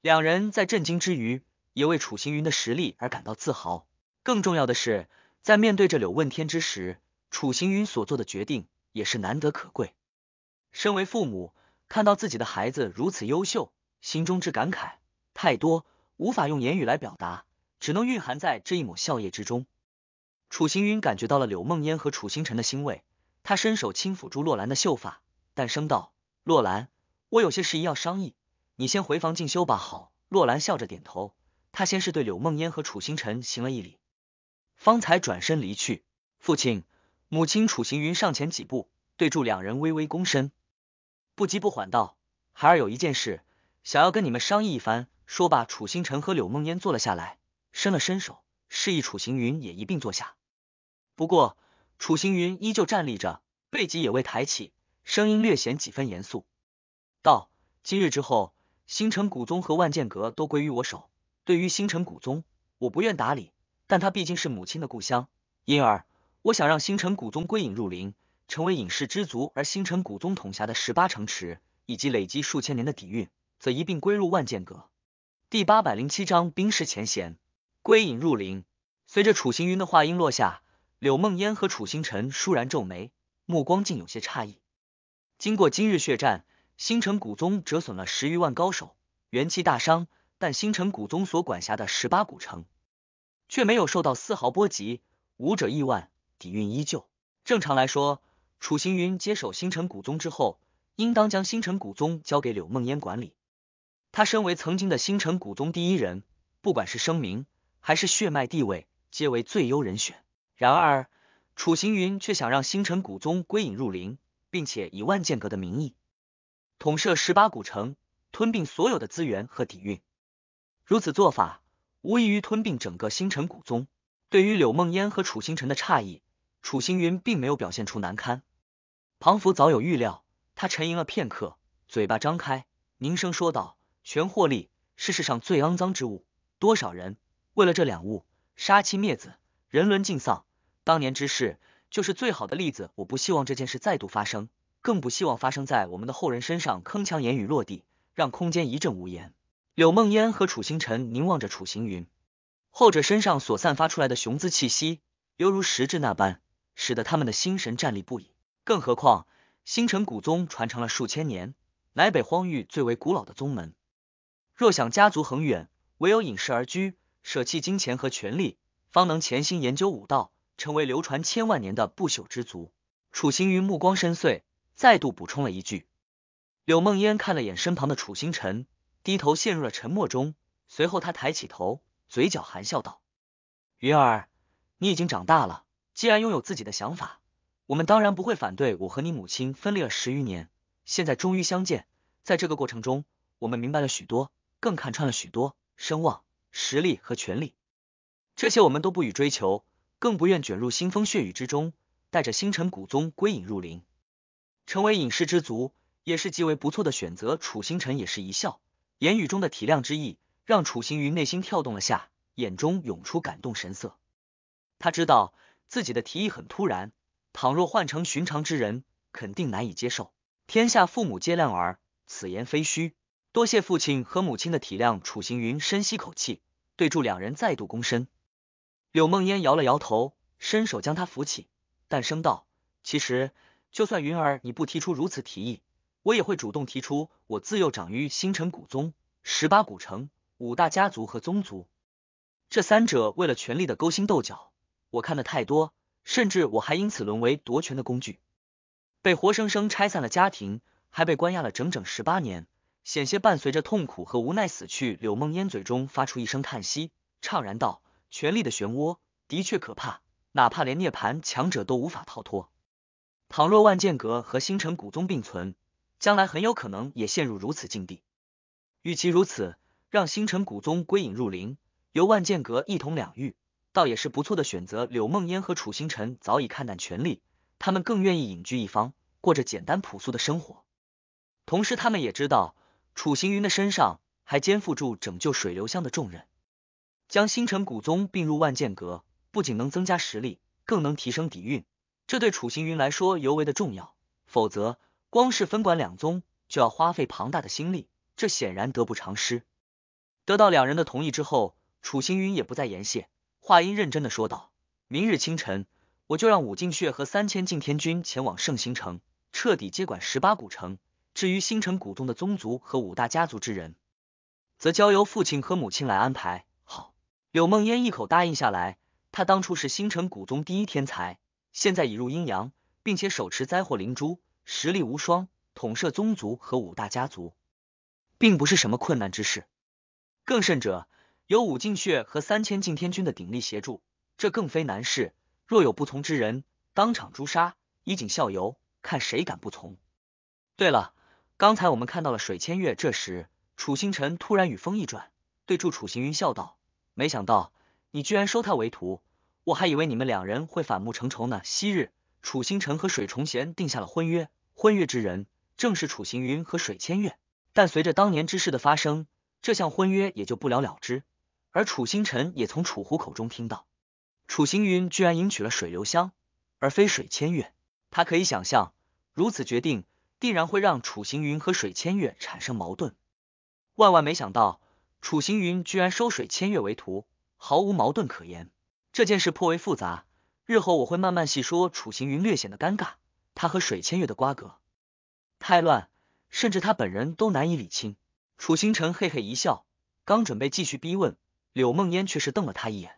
Speaker 1: 两人在震惊之余，也为楚行云的实力而感到自豪。更重要的是，在面对着柳问天之时，楚行云所做的决定也是难得可贵。身为父母，看到自己的孩子如此优秀，心中之感慨太多。无法用言语来表达，只能蕴含在这一抹笑靥之中。楚行云感觉到了柳梦烟和楚星辰的欣慰，他伸手轻抚住洛兰的秀发，淡声道：“洛兰，我有些事宜要商议，你先回房静修吧。”好。洛兰笑着点头，他先是对柳梦烟和楚星辰行了一礼，方才转身离去。父亲、母亲，楚行云上前几步，对住两人微微躬身，不急不缓道：“孩儿有一件事，想要跟你们商议一番。”说罢，楚星辰和柳梦烟坐了下来，伸了伸手，示意楚行云也一并坐下。不过，楚行云依旧站立着，背脊也未抬起，声音略显几分严肃，道：“今日之后，星辰古宗和万剑阁都归于我手。对于星辰古宗，我不愿打理，但他毕竟是母亲的故乡，因而我想让星辰古宗归隐入林，成为隐士之族。而星辰古宗统辖的十八城池以及累积数千年的底蕴，则一并归入万剑阁。”第八百零七章冰释前嫌，归隐入林。随着楚行云的话音落下，柳梦烟和楚星辰倏然皱眉，目光竟有些诧异。经过今日血战，星辰古宗折损了十余万高手，元气大伤，但星辰古宗所管辖的十八古城却没有受到丝毫波及，武者亿万，底蕴依旧。正常来说，楚行云接手星辰古宗之后，应当将星辰古宗交给柳梦烟管理。他身为曾经的星辰古宗第一人，不管是声名还是血脉地位，皆为最优人选。然而，楚行云却想让星辰古宗归隐入林，并且以万剑阁的名义统摄十八古城，吞并所有的资源和底蕴。如此做法，无异于吞并整个星辰古宗。对于柳梦烟和楚星辰的诧异，楚行云并没有表现出难堪。庞福早有预料，他沉吟了片刻，嘴巴张开，凝声说道。全获利是世上最肮脏之物，多少人为了这两物杀妻灭子，人伦尽丧。当年之事就是最好的例子。我不希望这件事再度发生，更不希望发生在我们的后人身上。铿锵言语落地，让空间一阵无言。柳梦烟和楚星辰凝望着楚行云，后者身上所散发出来的雄姿气息，犹如实质那般，使得他们的心神战栗不已。更何况，星辰古宗传承了数千年，乃北荒域最为古老的宗门。若想家族恒远，唯有隐士而居，舍弃金钱和权力，方能潜心研究武道，成为流传千万年的不朽之族。楚星云目光深邃，再度补充了一句。柳梦烟看了眼身旁的楚星辰，低头陷入了沉默中。随后，他抬起头，嘴角含笑道：“云儿，你已经长大了。既然拥有自己的想法，我们当然不会反对。我和你母亲分离了十余年，现在终于相见，在这个过程中，我们明白了许多。”更看穿了许多声望、实力和权力，这些我们都不予追求，更不愿卷入腥风血雨之中。带着星辰古宗归隐入林，成为隐士之族，也是极为不错的选择。楚星辰也是一笑，言语中的体谅之意，让楚行云内心跳动了下，眼中涌出感动神色。他知道自己的提议很突然，倘若换成寻常之人，肯定难以接受。天下父母皆亮儿，此言非虚。多谢父亲和母亲的体谅，楚行云深吸口气，对住两人再度躬身。柳梦烟摇了摇头，伸手将他扶起，但声道：“其实，就算云儿你不提出如此提议，我也会主动提出。我自幼长于星辰古宗、十八古城、五大家族和宗族，这三者为了权力的勾心斗角，我看的太多，甚至我还因此沦为夺权的工具，被活生生拆散了家庭，还被关押了整整十八年。”险些伴随着痛苦和无奈死去。柳梦烟嘴中发出一声叹息，怅然道：“权力的漩涡的确可怕，哪怕连涅盘强者都无法逃脱。倘若万剑阁和星辰古宗并存，将来很有可能也陷入如此境地。与其如此，让星辰古宗归隐入林，由万剑阁一同两域，倒也是不错的选择。”柳梦烟和楚星辰早已看淡权力，他们更愿意隐居一方，过着简单朴素的生活。同时，他们也知道。楚行云的身上还肩负住拯救水流香的重任，将星辰古宗并入万剑阁，不仅能增加实力，更能提升底蕴。这对楚行云来说尤为的重要。否则，光是分管两宗就要花费庞大的心力，这显然得不偿失。得到两人的同意之后，楚行云也不再言谢，话音认真的说道：“明日清晨，我就让武进血和三千敬天军前往圣行城，彻底接管十八古城。”至于星辰古宗的宗族和五大家族之人，则交由父亲和母亲来安排。好，柳梦烟一口答应下来。他当初是星辰古宗第一天才，现在已入阴阳，并且手持灾祸灵珠，实力无双，统摄宗族和五大家族，并不是什么困难之事。更甚者，有五进血和三千敬天君的鼎力协助，这更非难事。若有不从之人，当场诛杀，以儆效尤，看谁敢不从。对了。刚才我们看到了水千月，这时楚星辰突然与风一转，对住楚行云笑道：“没想到你居然收他为徒，我还以为你们两人会反目成仇呢。”昔日楚星辰和水重贤定下了婚约，婚约之人正是楚行云和水千月，但随着当年之事的发生，这项婚约也就不了了之。而楚星辰也从楚虎口中听到，楚行云居然迎娶了水流香，而非水千月。他可以想象，如此决定。定然会让楚行云和水千月产生矛盾。万万没想到，楚行云居然收水千月为徒，毫无矛盾可言。这件事颇为复杂，日后我会慢慢细说。楚行云略显的尴尬，他和水千月的瓜葛太乱，甚至他本人都难以理清。楚星辰嘿嘿一笑，刚准备继续逼问，柳梦烟却是瞪了他一眼，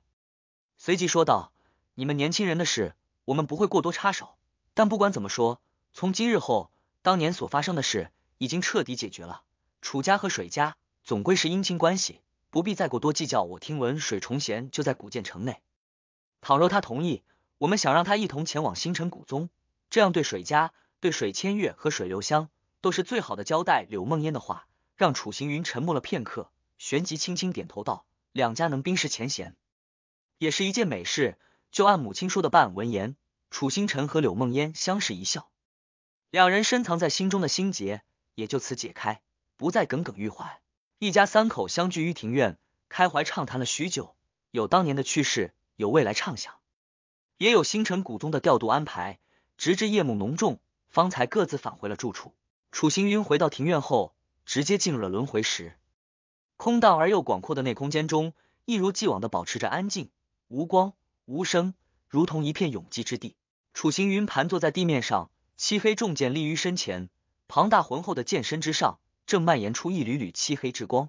Speaker 1: 随即说道：“你们年轻人的事，我们不会过多插手。但不管怎么说，从今日后。”当年所发生的事已经彻底解决了，楚家和水家总归是姻亲关系，不必再过多计较。我听闻水崇贤就在古剑城内，倘若他同意，我们想让他一同前往星辰古宗，这样对水家、对水千月和水流香都是最好的交代。柳梦烟的话让楚行云沉默了片刻，旋即轻轻点头道：“两家能冰释前嫌，也是一件美事，就按母亲说的办。”闻言，楚星辰和柳梦烟相视一笑。两人深藏在心中的心结也就此解开，不再耿耿于怀。一家三口相聚于庭院，开怀畅谈了许久，有当年的趣事，有未来畅想，也有星辰古宗的调度安排。直至夜幕浓重，方才各自返回了住处。楚行云回到庭院后，直接进入了轮回石，空荡而又广阔的内空间中，一如既往的保持着安静、无光、无声，如同一片永寂之地。楚行云盘坐在地面上。漆黑重剑立于身前，庞大浑厚的剑身之上，正蔓延出一缕缕漆黑之光，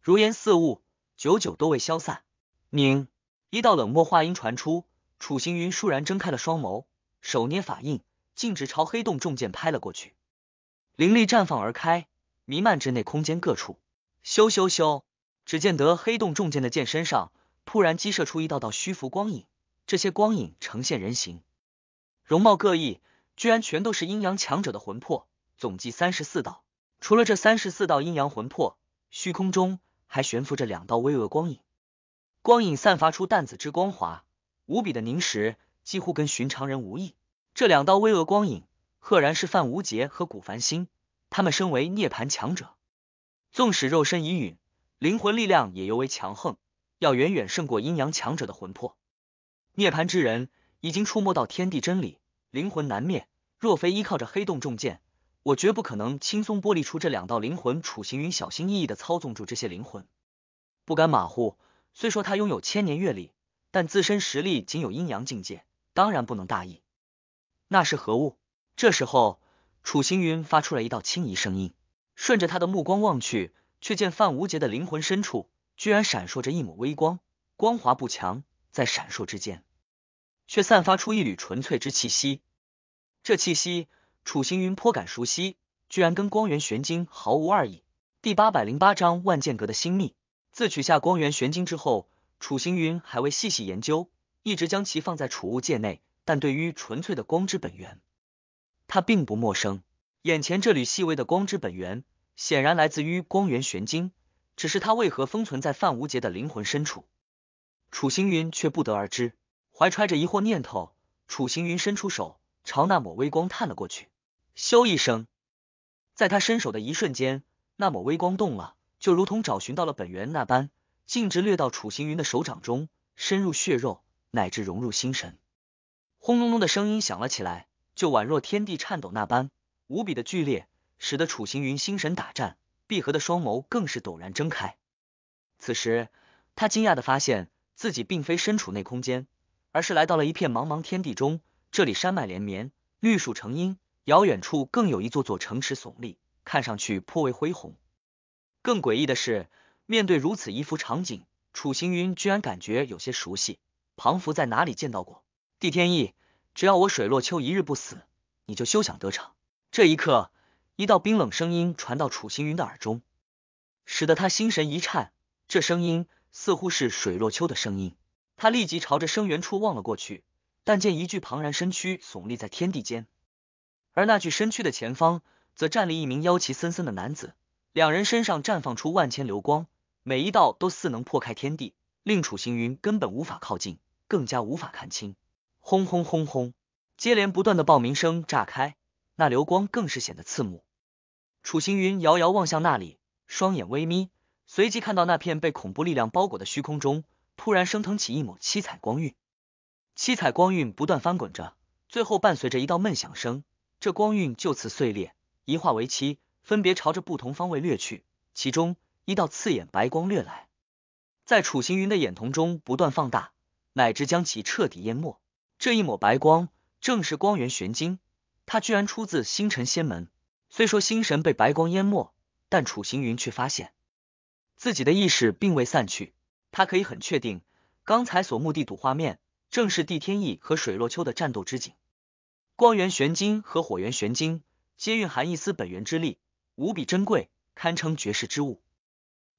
Speaker 1: 如烟似雾，久久都未消散。凝，一道冷漠话音传出，楚行云倏然睁开了双眸，手捏法印，径直朝黑洞重剑拍了过去。灵力绽放而开，弥漫至内空间各处。咻咻咻！只见得黑洞重剑的剑身上突然激射出一道道虚浮光影，这些光影呈现人形，容貌各异。居然全都是阴阳强者的魂魄，总计三十四道。除了这三十四道阴阳魂魄，虚空中还悬浮着两道巍峨光影，光影散发出淡紫之光华，无比的凝实，几乎跟寻常人无异。这两道巍峨光影，赫然是范无杰和古凡心。他们身为涅槃强者，纵使肉身已陨，灵魂力量也尤为强横，要远远胜过阴阳强者的魂魄。涅槃之人已经触摸到天地真理，灵魂难灭。若非依靠着黑洞重剑，我绝不可能轻松剥离出这两道灵魂。楚行云小心翼翼的操纵住这些灵魂，不敢马虎。虽说他拥有千年阅历，但自身实力仅有阴阳境界，当然不能大意。那是何物？这时候，楚行云发出了一道轻疑声音。顺着他的目光望去，却见范无杰的灵魂深处，居然闪烁着一抹微光，光华不强，在闪烁之间，却散发出一缕纯粹之气息。这气息，楚行云颇感熟悉，居然跟《光源玄经》毫无二异。第八百零八章万剑阁的心秘。自取下《光源玄经》之后，楚行云还未细细研究，一直将其放在储物界内。但对于纯粹的光之本源，他并不陌生。眼前这缕细微的光之本源，显然来自于《光源玄经》，只是它为何封存在范无杰的灵魂深处，楚行云却不得而知。怀揣着疑惑念头，楚行云伸出手。朝那抹微光探了过去，咻一声，在他伸手的一瞬间，那抹微光动了，就如同找寻到了本源那般，径直掠到楚行云的手掌中，深入血肉，乃至融入心神。轰隆隆的声音响了起来，就宛若天地颤抖那般，无比的剧烈，使得楚行云心神打颤，闭合的双眸更是陡然睁开。此时，他惊讶的发现自己并非身处那空间，而是来到了一片茫茫天地中。这里山脉连绵，绿树成荫，遥远处更有一座座城池耸立，看上去颇为恢宏。更诡异的是，面对如此一幅场景，楚行云居然感觉有些熟悉。庞福在哪里见到过？帝天意，只要我水落秋一日不死，你就休想得逞。这一刻，一道冰冷声音传到楚行云的耳中，使得他心神一颤。这声音似乎是水若秋的声音。他立即朝着声源处望了过去。但见一具庞然身躯耸立在天地间，而那具身躯的前方，则站立一名妖气森森的男子。两人身上绽放出万千流光，每一道都似能破开天地，令楚行云根本无法靠近，更加无法看清。轰轰轰轰，接连不断的爆鸣声炸开，那流光更是显得刺目。楚行云遥遥望向那里，双眼微眯，随即看到那片被恐怖力量包裹的虚空中，突然升腾起一抹七彩光晕。七彩光晕不断翻滚着，最后伴随着一道闷响声，这光晕就此碎裂，一化为七，分别朝着不同方位掠去。其中一道刺眼白光掠来，在楚行云的眼瞳中不断放大，乃至将其彻底淹没。这一抹白光正是光源玄晶，它居然出自星辰仙门。虽说星神被白光淹没，但楚行云却发现自己的意识并未散去。他可以很确定，刚才所目的赌画面。正是帝天意和水落秋的战斗之景，光源玄晶和火源玄晶皆蕴含一丝本源之力，无比珍贵，堪称绝世之物。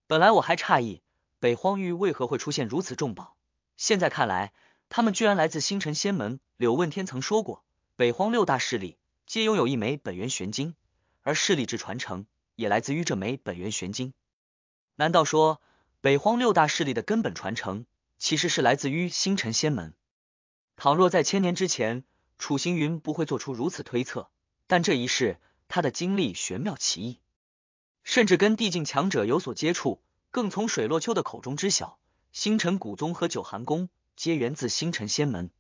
Speaker 1: 本来我还诧异北荒域为何会出现如此重宝，现在看来，他们居然来自星辰仙门。柳问天曾说过，北荒六大势力皆拥有一枚本源玄晶，而势力之传承也来自于这枚本源玄晶。难道说北荒六大势力的根本传承其实是来自于星辰仙门？倘若在千年之前，楚行云不会做出如此推测。但这一世，他的经历玄妙奇异，甚至跟地境强者有所接触。更从水落秋的口中知晓，星辰古宗和九寒宫皆源自星辰仙门。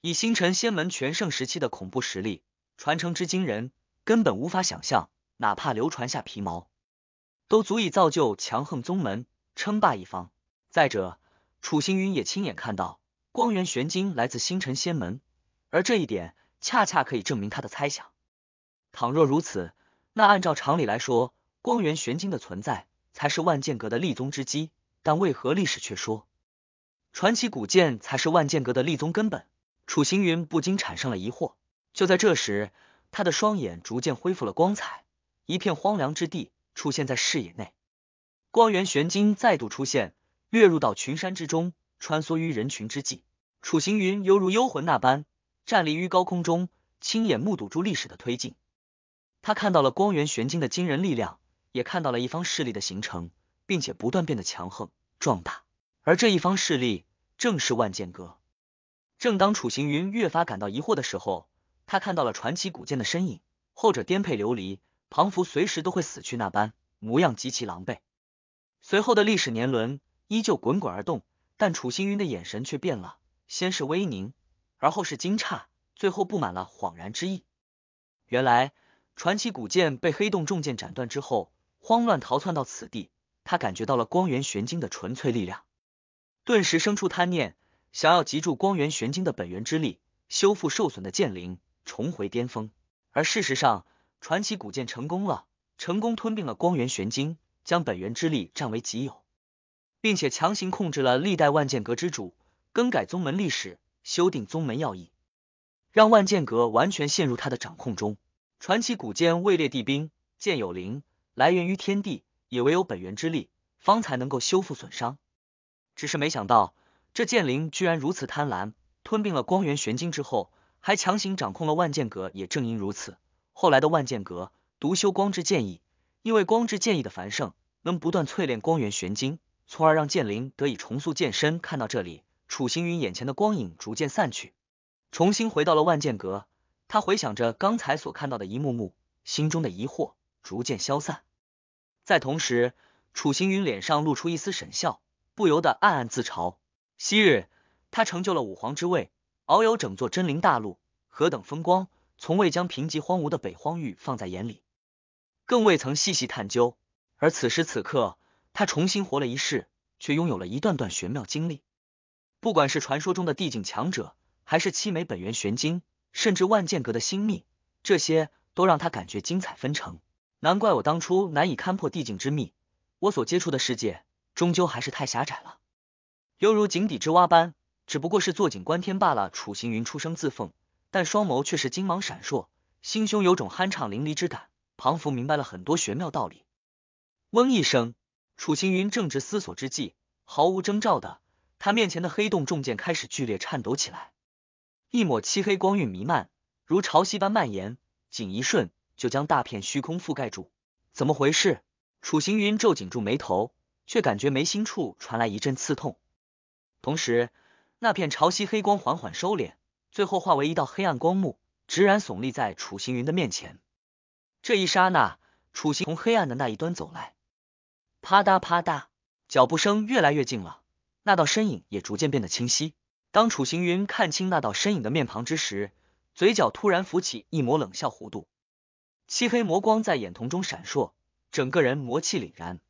Speaker 1: 以星辰仙门全盛时期的恐怖实力，传承之惊人，根本无法想象。哪怕流传下皮毛，都足以造就强横宗门，称霸一方。再者，楚行云也亲眼看到。光源玄晶来自星辰仙门，而这一点恰恰可以证明他的猜想。倘若如此，那按照常理来说，光源玄晶的存在才是万剑阁的立宗之基。但为何历史却说传奇古剑才是万剑阁的立宗根本？楚行云不禁产生了疑惑。就在这时，他的双眼逐渐恢复了光彩，一片荒凉之地出现在视野内，光源玄晶再度出现，跃入到群山之中。穿梭于人群之际，楚行云犹如幽魂那般站立于高空中，亲眼目睹住历史的推进。他看到了光源玄晶的惊人力量，也看到了一方势力的形成，并且不断变得强横壮大。而这一方势力正是万剑阁。正当楚行云越发感到疑惑的时候，他看到了传奇古剑的身影，后者颠沛流离，彷佛随时都会死去那般模样，极其狼狈。随后的历史年轮依旧滚滚而动。但楚星云的眼神却变了，先是威凝，而后是惊诧，最后布满了恍然之意。原来传奇古剑被黑洞重剑斩断之后，慌乱逃窜到此地，他感觉到了光源玄晶的纯粹力量，顿时生出贪念，想要集住光源玄晶的本源之力，修复受损的剑灵，重回巅峰。而事实上，传奇古剑成功了，成功吞并了光源玄晶，将本源之力占为己有。并且强行控制了历代万剑阁之主，更改宗门历史，修订宗门要义，让万剑阁完全陷入他的掌控中。传奇古剑位列帝兵，剑有灵，来源于天地，也唯有本源之力方才能够修复损伤。只是没想到这剑灵居然如此贪婪，吞并了光元玄晶之后，还强行掌控了万剑阁。也正因如此，后来的万剑阁独修光之剑意，因为光之剑意的繁盛，能不断淬炼光元玄晶。从而让剑灵得以重塑剑身。看到这里，楚行云眼前的光影逐渐散去，重新回到了万剑阁。他回想着刚才所看到的一幕幕，心中的疑惑逐渐消散。在同时，楚行云脸上露出一丝沈笑，不由得暗暗自嘲：昔日他成就了武皇之位，遨游整座真灵大陆，何等风光，从未将贫瘠荒芜的北荒域放在眼里，更未曾细细探究。而此时此刻。他重新活了一世，却拥有了一段段玄妙经历。不管是传说中的地境强者，还是七枚本源玄经，甚至万剑阁的心秘，这些都让他感觉精彩纷呈。难怪我当初难以勘破地境之秘，我所接触的世界终究还是太狭窄了，犹如井底之蛙般，只不过是坐井观天罢了。楚行云出生自凤，但双眸却是金芒闪烁，心胸有种酣畅淋漓之感。仿佛明白了很多玄妙道理。嗡一声。楚行云正值思索之际，毫无征兆的，他面前的黑洞重剑开始剧烈颤抖起来，一抹漆黑光晕弥漫，如潮汐般蔓延，仅一瞬就将大片虚空覆盖住。怎么回事？楚行云皱紧住眉头，却感觉眉心处传来一阵刺痛，同时那片潮汐黑光缓缓收敛，最后化为一道黑暗光幕，直然耸立在楚行云的面前。这一刹那，楚行从黑暗的那一端走来。啪嗒啪嗒，脚步声越来越近了，那道身影也逐渐变得清晰。当楚行云看清那道身影的面庞之时，嘴角突然浮起一抹冷笑弧度，漆黑魔光在眼瞳中闪烁，整个人魔气凛然。